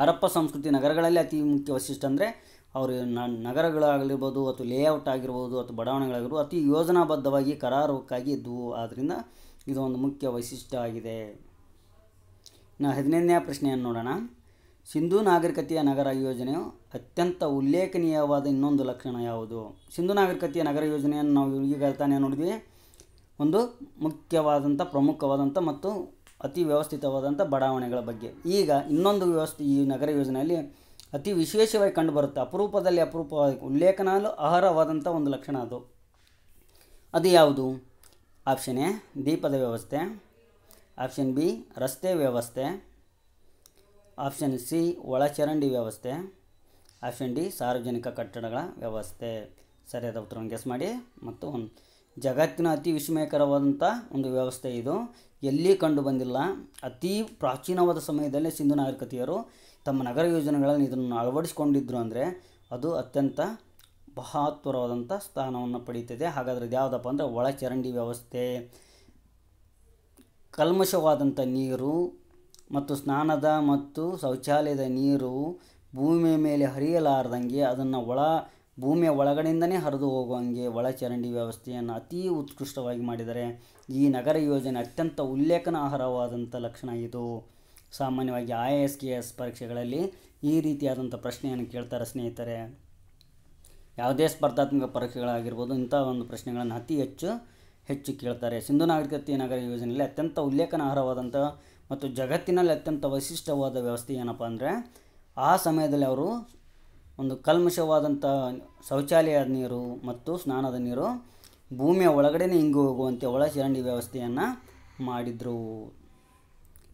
ಹರಪ್ಪ ಸಂಸ್ಕೃತಿ ನಗರಗಳಲ್ಲಿ ಅತಿ ಮುಖ್ಯ ವೈಶಿಷ್ಟ್ಯ ಅಂದರೆ ಅವರು ನಗರಗಳಾಗಲಿರ್ಬೋದು ಅಥವಾ ಲೇಔಟ್ ಆಗಿರ್ಬೋದು ಅಥವಾ ಬಡಾವಣೆಗಳಾಗಿರ್ಬೋದು ಅತಿ ಯೋಜನಾಬದ್ಧವಾಗಿ ಕರಾರುವಕ್ಕಾಗಿ ಇದ್ದವು ಆದ್ದರಿಂದ ಇದು ಒಂದು ಮುಖ್ಯ ವೈಶಿಷ್ಟ್ಯ ಆಗಿದೆ ನಾವು ಹದಿನೈದನೇ ಪ್ರಶ್ನೆಯನ್ನು ನೋಡೋಣ ಸಿಂಧೂ ನಾಗರಿಕತೆಯ ನಗರ ಯೋಜನೆಯು ಅತ್ಯಂತ ಉಲ್ಲೇಖನೀಯವಾದ ಇನ್ನೊಂದು ಲಕ್ಷಣ ಯಾವುದು ಸಿಂಧೂ ನಾಗರಿಕತೆಯ ನಗರ ಯೋಜನೆಯನ್ನು ನಾವು ಈಗ ತಾನೇ ನೋಡಿದ್ವಿ ಒಂದು ಮುಖ್ಯವಾದಂಥ ಪ್ರಮುಖವಾದಂಥ ಮತ್ತು ಅತಿ ವ್ಯವಸ್ಥಿತವಾದಂಥ ಬಡಾವಣೆಗಳ ಬಗ್ಗೆ ಈಗ ಇನ್ನೊಂದು ವ್ಯವಸ್ಥೆ ಈ ನಗರ ಯೋಜನೆಯಲ್ಲಿ ಅತಿ ವಿಶೇಷವಾಗಿ ಕಂಡುಬರುತ್ತೆ ಅಪರೂಪದಲ್ಲಿ ಅಪರೂಪವಾದ ಉಲ್ಲೇಖನಾಲು ಆಹಾರವಾದಂಥ ಒಂದು ಲಕ್ಷಣ ಅದು ಅದು ಯಾವುದು ಆಪ್ಷನ್ ಎ ದೀಪದ ವ್ಯವಸ್ಥೆ ಆಪ್ಷನ್ ಬಿ ರಸ್ತೆ ವ್ಯವಸ್ಥೆ ಆಪ್ಷನ್ ಸಿ ಒಳಚರಂಡಿ ವ್ಯವಸ್ಥೆ ಆಪ್ಷನ್ ಡಿ ಸಾರ್ವಜನಿಕ ಕಟ್ಟಡಗಳ ವ್ಯವಸ್ಥೆ ಸರಿಯಾದ ಉತ್ತರವನ್ನು ಗೆಸ್ ಮಾಡಿ ಮತ್ತು ಒಂದು ಜಗತ್ತಿನ ಅತಿ ವಿಸ್ಮಯಕರವಾದಂಥ ಒಂದು ವ್ಯವಸ್ಥೆ ಇದು ಎಲ್ಲಿ ಕಂಡು ಬಂದಿಲ್ಲ ಅತಿ ಪ್ರಾಚೀನವಾದ ಸಮಯದಲ್ಲಿ ಸಿಂಧು ನಾಗರಿಕತೆಯರು ತಮ್ಮ ನಗರ ಯೋಜನೆಗಳಲ್ಲಿ ಇದನ್ನು ಅಳವಡಿಸಿಕೊಂಡಿದ್ದರು ಅಂದರೆ ಅದು ಅತ್ಯಂತ ಮಹತ್ವರವಾದಂಥ ಸ್ಥಾನವನ್ನು ಪಡೀತದೆ ಹಾಗಾದರೆ ಯಾವುದಪ್ಪ ಅಂದರೆ ಒಳಚರಂಡಿ ವ್ಯವಸ್ಥೆ ಕಲ್ಮಶವಾದಂಥ ನೀರು ಮತ್ತು ಸ್ನಾನದ ಮತ್ತು ಶೌಚಾಲಯದ ನೀರು ಭೂಮಿಯ ಮೇಲೆ ಹರಿಯಲಾರದಂಗೆ ಅದನ್ನು ಒಳ ಭೂಮಿಯ ಒಳಗಡೆಯಿಂದನೇ ಹರಿದು ಹೋಗುವಂಗೆ ಒಳಚರಂಡಿ ವ್ಯವಸ್ಥೆಯನ್ನು ಅತೀ ಉತ್ಕೃಷ್ಟವಾಗಿ ಮಾಡಿದರೆ ಈ ನಗರ ಯೋಜನೆ ಅತ್ಯಂತ ಉಲ್ಲೇಖನಾರ್ಹವಾದಂಥ ಲಕ್ಷಣ ಇದು ಸಾಮಾನ್ಯವಾಗಿ ಐ ಎಸ್ ಕೆ ಎಸ್ ಪರೀಕ್ಷೆಗಳಲ್ಲಿ ಈ ರೀತಿಯಾದಂಥ ಪ್ರಶ್ನೆಯನ್ನು ಕೇಳ್ತಾರೆ ಸ್ನೇಹಿತರೆ ಯಾವುದೇ ಸ್ಪರ್ಧಾತ್ಮಕ ಪರೀಕ್ಷೆಗಳಾಗಿರ್ಬೋದು ಇಂಥ ಒಂದು ಪ್ರಶ್ನೆಗಳನ್ನು ಅತಿ ಹೆಚ್ಚು ಹೆಚ್ಚು ಕೇಳ್ತಾರೆ ಸಿಂಧು ನಾಗರಿಕತೆ ನಗರ ಯೋಜನೆಯಲ್ಲಿ ಅತ್ಯಂತ ಉಲ್ಲೇಖನಾರ್ಹವಾದಂಥ ಮತ್ತು ಜಗತ್ತಿನಲ್ಲಿ ಅತ್ಯಂತ ವೈಶಿಷ್ಟ್ಯವಾದ ವ್ಯವಸ್ಥೆ ಏನಪ್ಪ ಅಂದರೆ ಆ ಸಮಯದಲ್ಲಿ ಅವರು ಒಂದು ಕಲ್ಮಶವಾದಂಥ ಶೌಚಾಲಯದ ನೀರು ಮತ್ತು ಸ್ನಾನದ ನೀರು ಭೂಮಿಯ ಒಳಗಡೆನೇ ಇಂಗು ಹೋಗುವಂತೆ ಒಳಚರಂಡಿ ವ್ಯವಸ್ಥೆಯನ್ನು ಮಾಡಿದರು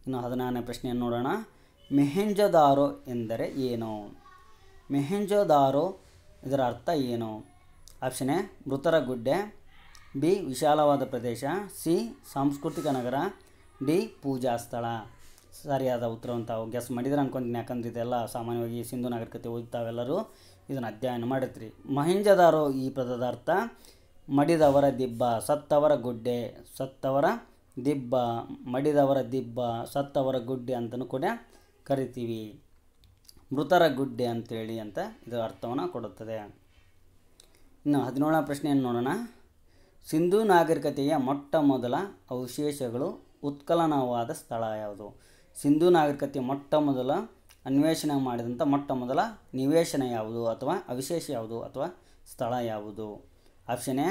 ಇನ್ನು ಹದಿನಾರನೇ ಪ್ರಶ್ನೆಯನ್ನು ನೋಡೋಣ ಮೆಹೆಂಜದಾರೋ ಎಂದರೆ ಏನು ಮೆಹೆಂಜದಾರೋ ಇದರ ಅರ್ಥ ಏನು ಆಪ್ಷನ್ ಎ ಮೃತರ ಗುಡ್ಡೆ ಬಿ ವಿಶಾಲವಾದ ಪ್ರದೇಶ ಸಿ ಸಾಂಸ್ಕೃತಿಕ ನಗರ ಡಿ ಪೂಜಾ ಸ್ಥಳ ಸರಿಯಾದ ಅಂತ ತಾವು ಗೆಸ್ ಮಾಡಿದ್ರೆ ಅನ್ಕೊಂತೀನಿ ಯಾಕಂದ್ರೆ ಇದೆಲ್ಲ ಸಾಮಾನ್ಯವಾಗಿ ಸಿಂಧು ನಾಗರಿಕತೆ ಓದ್ತಾವೆಲ್ಲರೂ ಇದನ್ನು ಅಧ್ಯಯನ ಮಾಡಿರ್ತೀರಿ ಮಹಿಂಜದಾರು ಈ ಪದದ ಅರ್ಥ ಮಡಿದವರ ದಿಬ್ಬ ಸತ್ತವರ ಗುಡ್ಡೆ ಸತ್ತವರ ದಿಬ್ಬ ಮಡಿದವರ ದಿಬ್ಬ ಸತ್ತವರ ಗುಡ್ಡೆ ಅಂತಲೂ ಕೂಡ ಕರಿತೀವಿ ಮೃತರ ಗುಡ್ಡೆ ಅಂತೇಳಿ ಅಂತ ಇದರ ಅರ್ಥವನ್ನು ಕೊಡುತ್ತದೆ ಇನ್ನು ಹದಿನೇಳನೇ ಪ್ರಶ್ನೆಯನ್ನು ನೋಡೋಣ ಸಿಂಧೂ ನಾಗರಿಕತೆಯ ಮೊಟ್ಟ ಮೊದಲ ಅವಶೇಷಗಳು ಉತ್ಕಲನವಾದ ಸ್ಥಳ ಯಾವುದು ಸಿಂಧೂ ನಾಗರಿಕತೆ ಮೊಟ್ಟ ಮೊದಲ ಅನ್ವೇಷಣೆ ಮಾಡಿದಂಥ ಮೊಟ್ಟ ಮೊದಲ ನಿವೇಶನ ಯಾವುದು ಅಥವಾ ಅವಿಶೇಷ ಯಾವುದು ಅಥವಾ ಸ್ಥಳ ಯಾವುದು option A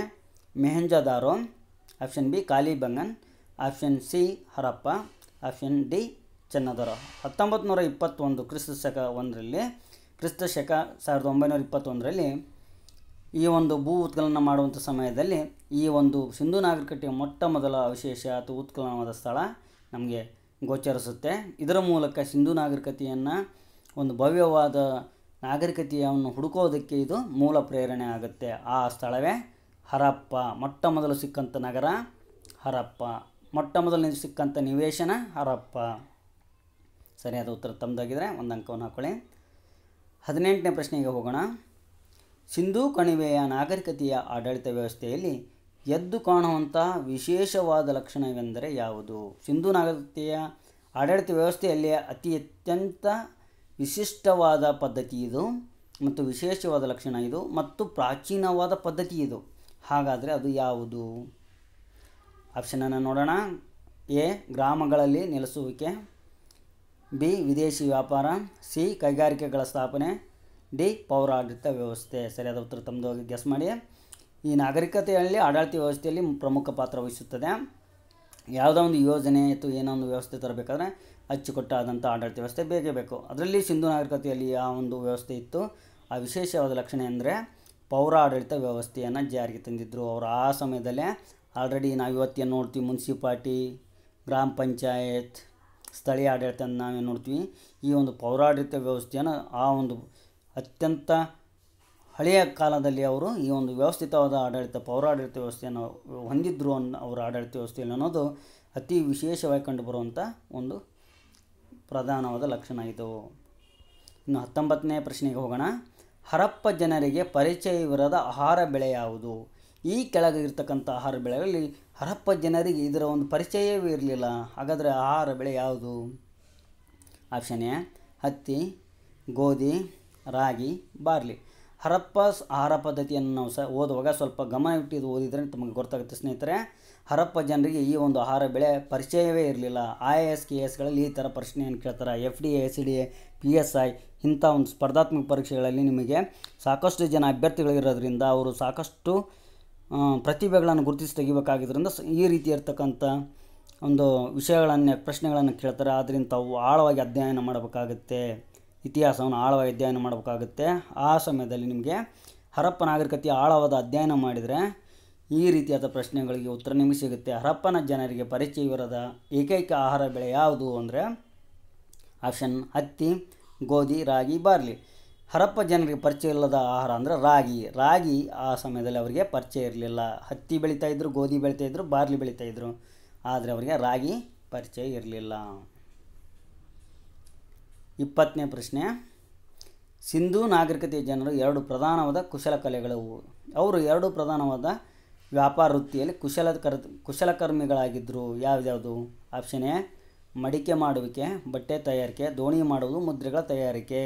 Mohenjodaro option B Kalibangan option C Harappa option D Chanhudaro ಹತ್ತೊಂಬತ್ತು ನೂರ ಇಪ್ಪತ್ತೊಂದು ಕ್ರಿಸ್ತ ಶಕ ಒಂದರಲ್ಲಿ ಕ್ರಿಸ್ತ ಶಕ ಸಾವಿರದ ಒಂಬೈನೂರ ಇಪ್ಪತ್ತೊಂದರಲ್ಲಿ ಈ ಒಂದು ಭೂ ಉತ್ಕಲನ ಮಾಡುವಂಥ ಸಮಯದಲ್ಲಿ ಈ ಒಂದು ಸಿಂಧು ನಾಗರಿಕತೆಯ ಮೊಟ್ಟ ಮೊದಲ ಅವಶೇಷ ಅಥವಾ ಉತ್ಕಲನವಾದ ಸ್ಥಳ ನಮಗೆ ಗೋಚರಿಸುತ್ತೆ ಇದರ ಮೂಲಕ ಸಿಂಧು ನಾಗರಿಕತೆಯನ್ನು ಒಂದು ಭವ್ಯವಾದ ನಾಗರಿಕತೆಯನ್ನು ಹುಡುಕೋದಕ್ಕೆ ಇದು ಮೂಲ ಪ್ರೇರಣೆ ಆಗುತ್ತೆ ಆ ಸ್ಥಳವೇ ಹರಪ್ಪ ಮೊಟ್ಟ ಮೊದಲು ಸಿಕ್ಕಂಥ ನಗರ ಹರಪ್ಪ ಮೊಟ್ಟ ಮೊದಲು ಸಿಕ್ಕಂಥ ನಿವೇಶನ ಹರಪ್ಪ ಸರಿಯಾದ ಉತ್ತರ ತಮ್ಮದಾಗಿದ್ದರೆ ಒಂದು ಅಂಕವನ್ನು ಹಾಕೊಳ್ಳಿ ಹದಿನೆಂಟನೇ ಪ್ರಶ್ನೆಗೆ ಹೋಗೋಣ ಸಿಂಧೂ ಕಣಿವೆಯ ನಾಗರಿಕತೆಯ ಆಡಳಿತ ವ್ಯವಸ್ಥೆಯಲ್ಲಿ ಎದ್ದು ಕಾಣುವಂಥ ವಿಶೇಷವಾದ ಲಕ್ಷಣವೆಂದರೆ ಯಾವುದು ಸಿಂಧೂ ನಾಗರಿಕತೆಯ ಆಡಳಿತ ವ್ಯವಸ್ಥೆಯಲ್ಲಿ ಅತಿ ಅತ್ಯಂತ ವಿಶಿಷ್ಟವಾದ ಪದ್ಧತಿ ಇದು ಮತ್ತು ವಿಶೇಷವಾದ ಲಕ್ಷಣ ಇದು ಮತ್ತು ಪ್ರಾಚೀನವಾದ ಪದ್ಧತಿ ಇದು ಹಾಗಾದರೆ ಅದು ಯಾವುದು ಆಪ್ಷನನ್ನು ನೋಡೋಣ ಎ ಗ್ರಾಮಗಳಲ್ಲಿ ನೆಲೆಸುವಿಕೆ ಬಿ ವಿದೇಶಿ ವ್ಯಾಪಾರ ಸಿ ಕೈಗಾರಿಕೆಗಳ ಸ್ಥಾಪನೆ ಡಿ ಪೌರಾಡಳಿತ ವ್ಯವಸ್ಥೆ ಸರಿಯಾದ ಉತ್ತರ ತಮ್ಮದು ಹೋಗಿ ಗೆಸ್ ಮಾಡಿ ಈ ನಾಗರಿಕತೆಯಲ್ಲಿ ಆಡಳಿತ ವ್ಯವಸ್ಥೆಯಲ್ಲಿ ಪ್ರಮುಖ ಪಾತ್ರ ವಹಿಸುತ್ತದೆ ಯಾವುದೋ ಒಂದು ಯೋಜನೆ ಅಥವಾ ಏನೋ ಒಂದು ವ್ಯವಸ್ಥೆ ತರಬೇಕಾದ್ರೆ ಅಚ್ಚುಕಟ್ಟಾದಂಥ ಆಡಳಿತ ವ್ಯವಸ್ಥೆ ಬೇಕೇ ಬೇಕು ಅದರಲ್ಲಿ ಸಿಂಧು ನಾಗರಿಕತೆಯಲ್ಲಿ ಆ ಒಂದು ವ್ಯವಸ್ಥೆ ಇತ್ತು ಆ ವಿಶೇಷವಾದ ಲಕ್ಷಣ ಅಂದರೆ ಪೌರಾಡಳಿತ ವ್ಯವಸ್ಥೆಯನ್ನು ಜಾರಿಗೆ ತಂದಿದ್ದರು ಅವರು ಆ ಸಮಯದಲ್ಲೇ ಆಲ್ರೆಡಿ ನಾವು ಇವತ್ತೇನು ನೋಡ್ತೀವಿ ಮುನ್ಸಿಪಾಲ್ಟಿ ಗ್ರಾಮ ಪಂಚಾಯತ್ ಸ್ಥಳೀಯ ಆಡಳಿತ ನಾವೇನು ನೋಡ್ತೀವಿ ಈ ಒಂದು ಪೌರಾಡಳಿತ ವ್ಯವಸ್ಥೆಯನ್ನು ಆ ಒಂದು ಅತ್ಯಂತ ಹಳೆಯ ಕಾಲದಲ್ಲಿ ಅವರು ಈ ಒಂದು ವ್ಯವಸ್ಥಿತವಾದ ಆಡಳಿತ ಪೌರಾಡಳಿತ ವ್ಯವಸ್ಥೆಯನ್ನು ಹೊಂದಿದ್ರು ಅನ್ನೋ ಅವರ ಆಡಳಿತ ವ್ಯವಸ್ಥೆಯಲ್ಲಿ ಅನ್ನೋದು ಅತಿ ವಿಶೇಷವಾಗಿ ಕಂಡುಬರುವಂಥ ಒಂದು ಪ್ರಧಾನವಾದ ಲಕ್ಷಣ ಇದು ಇನ್ನು ಹತ್ತೊಂಬತ್ತನೇ ಪ್ರಶ್ನೆಗೆ ಹೋಗೋಣ ಹರಪ್ಪ ಜನರಿಗೆ ಪರಿಚಯವಿರದ ಆಹಾರ ಬೆಳೆ ಯಾವುದು ಈ ಕೆಳಗೆ ಇರತಕ್ಕಂಥ ಆಹಾರ ಬೆಳೆಗಳಲ್ಲಿ ಹರಪ್ಪ ಜನರಿಗೆ ಇದರ ಒಂದು ಪರಿಚಯವೇ ಇರಲಿಲ್ಲ ಹಾಗಾದರೆ ಆಹಾರ ಬೆಳೆ ಯಾವುದು ಆಪ್ಷನ್ ಎ ಹತ್ತಿ ಗೋಧಿ ರಾಗಿ ಬಾರ್ಲಿ ಹರಪ್ಪ ಆಹಾರ ಪದ್ಧತಿಯನ್ನು ನಾವು ಸ ಓದುವಾಗ ಸ್ವಲ್ಪ ಗಮನ ಇದು ಓದಿದರೆ ತಮಗೆ ಗೊತ್ತಾಗುತ್ತೆ ಸ್ನೇಹಿತರೆ ಹರಪ್ಪ ಜನರಿಗೆ ಈ ಒಂದು ಆಹಾರ ಬೆಳೆ ಪರಿಚಯವೇ ಇರಲಿಲ್ಲ ಐ ಎ ಎಸ್ ಕೆ ಎಸ್ಗಳಲ್ಲಿ ಈ ಥರ ಪ್ರಶ್ನೆಯನ್ನು ಕೇಳ್ತಾರೆ F D S C D A P S I ಇಂಥ ಒಂದು ಸ್ಪರ್ಧಾತ್ಮಕ ಪರೀಕ್ಷೆಗಳಲ್ಲಿ ನಿಮಗೆ ಸಾಕಷ್ಟು ಜನ ಅಭ್ಯರ್ಥಿಗಳಿರೋದ್ರಿಂದ ಅವರು ಸಾಕಷ್ಟು ಪ್ರತಿಭೆಗಳನ್ನು ಗುರುತಿಸಿ ತೆಗಿಬೇಕಾಗಿದ್ದರಿಂದ ಈ ರೀತಿ ಇರ್ತಕ್ಕಂಥ ಒಂದು ವಿಷಯಗಳನ್ನೇ ಪ್ರಶ್ನೆಗಳನ್ನು ಕೇಳ್ತಾರೆ ಆದ್ದರಿಂದ ಅವು ಆಳವಾಗಿ ಅಧ್ಯಯನ ಮಾಡಬೇಕಾಗುತ್ತೆ ಇತಿಹಾಸವನ್ನು ಆಳವಾಗಿ ಅಧ್ಯಯನ ಮಾಡಬೇಕಾಗುತ್ತೆ ಆ ಸಮಯದಲ್ಲಿ ನಿಮಗೆ ಹರಪ್ಪ ನಾಗರಿಕತೆಯ ಆಳವಾದ ಅಧ್ಯಯನ ಮಾಡಿದರೆ ಈ ರೀತಿಯಾದ ಪ್ರಶ್ನೆಗಳಿಗೆ ಉತ್ತರ ನಿಮಗೆ ಸಿಗುತ್ತೆ ಹರಪ್ಪನ ಜನರಿಗೆ ಪರಿಚಯವಿರದ ಏಕೈಕ ಆಹಾರ ಬೆಳೆ ಯಾವುದು ಅಂದರೆ ಆಪ್ಷನ್ ಹತ್ತಿ ಗೋಧಿ ರಾಗಿ ಬಾರ್ಲಿ ಹರಪ್ಪ ಜನರಿಗೆ ಪರಿಚಯ ಇಲ್ಲದ ಆಹಾರ ಅಂದರೆ ರಾಗಿ ರಾಗಿ ಆ ಸಮಯದಲ್ಲಿ ಅವರಿಗೆ ಪರಿಚಯ ಇರಲಿಲ್ಲ ಹತ್ತಿ ಇದ್ದರು ಗೋಧಿ ಇದ್ದರು ಬಾರ್ಲಿ ಬೆಳೀತಾಯಿದ್ರು ಆದರೆ ಅವರಿಗೆ ರಾಗಿ ಪರಿಚಯ ಇರಲಿಲ್ಲ ಇಪ್ಪತ್ತನೇ ಪ್ರಶ್ನೆ ಸಿಂಧೂ ನಾಗರಿಕತೆಯ ಜನರು ಎರಡು ಪ್ರಧಾನವಾದ ಕುಶಲಕಲೆಗಳು ಅವರು ಎರಡು ಪ್ರಧಾನವಾದ ವ್ಯಾಪಾರ ವೃತ್ತಿಯಲ್ಲಿ ಕುಶಲ ಕರ್ ಕುಶಲಕರ್ಮಿಗಳಾಗಿದ್ದರು ಯಾವುದ್ಯಾವುದು ಆಪ್ಷನ್ ಎ ಮಡಿಕೆ ಮಾಡುವಿಕೆ ಬಟ್ಟೆ ತಯಾರಿಕೆ ದೋಣಿ ಮಾಡುವುದು ಮುದ್ರೆಗಳ ತಯಾರಿಕೆ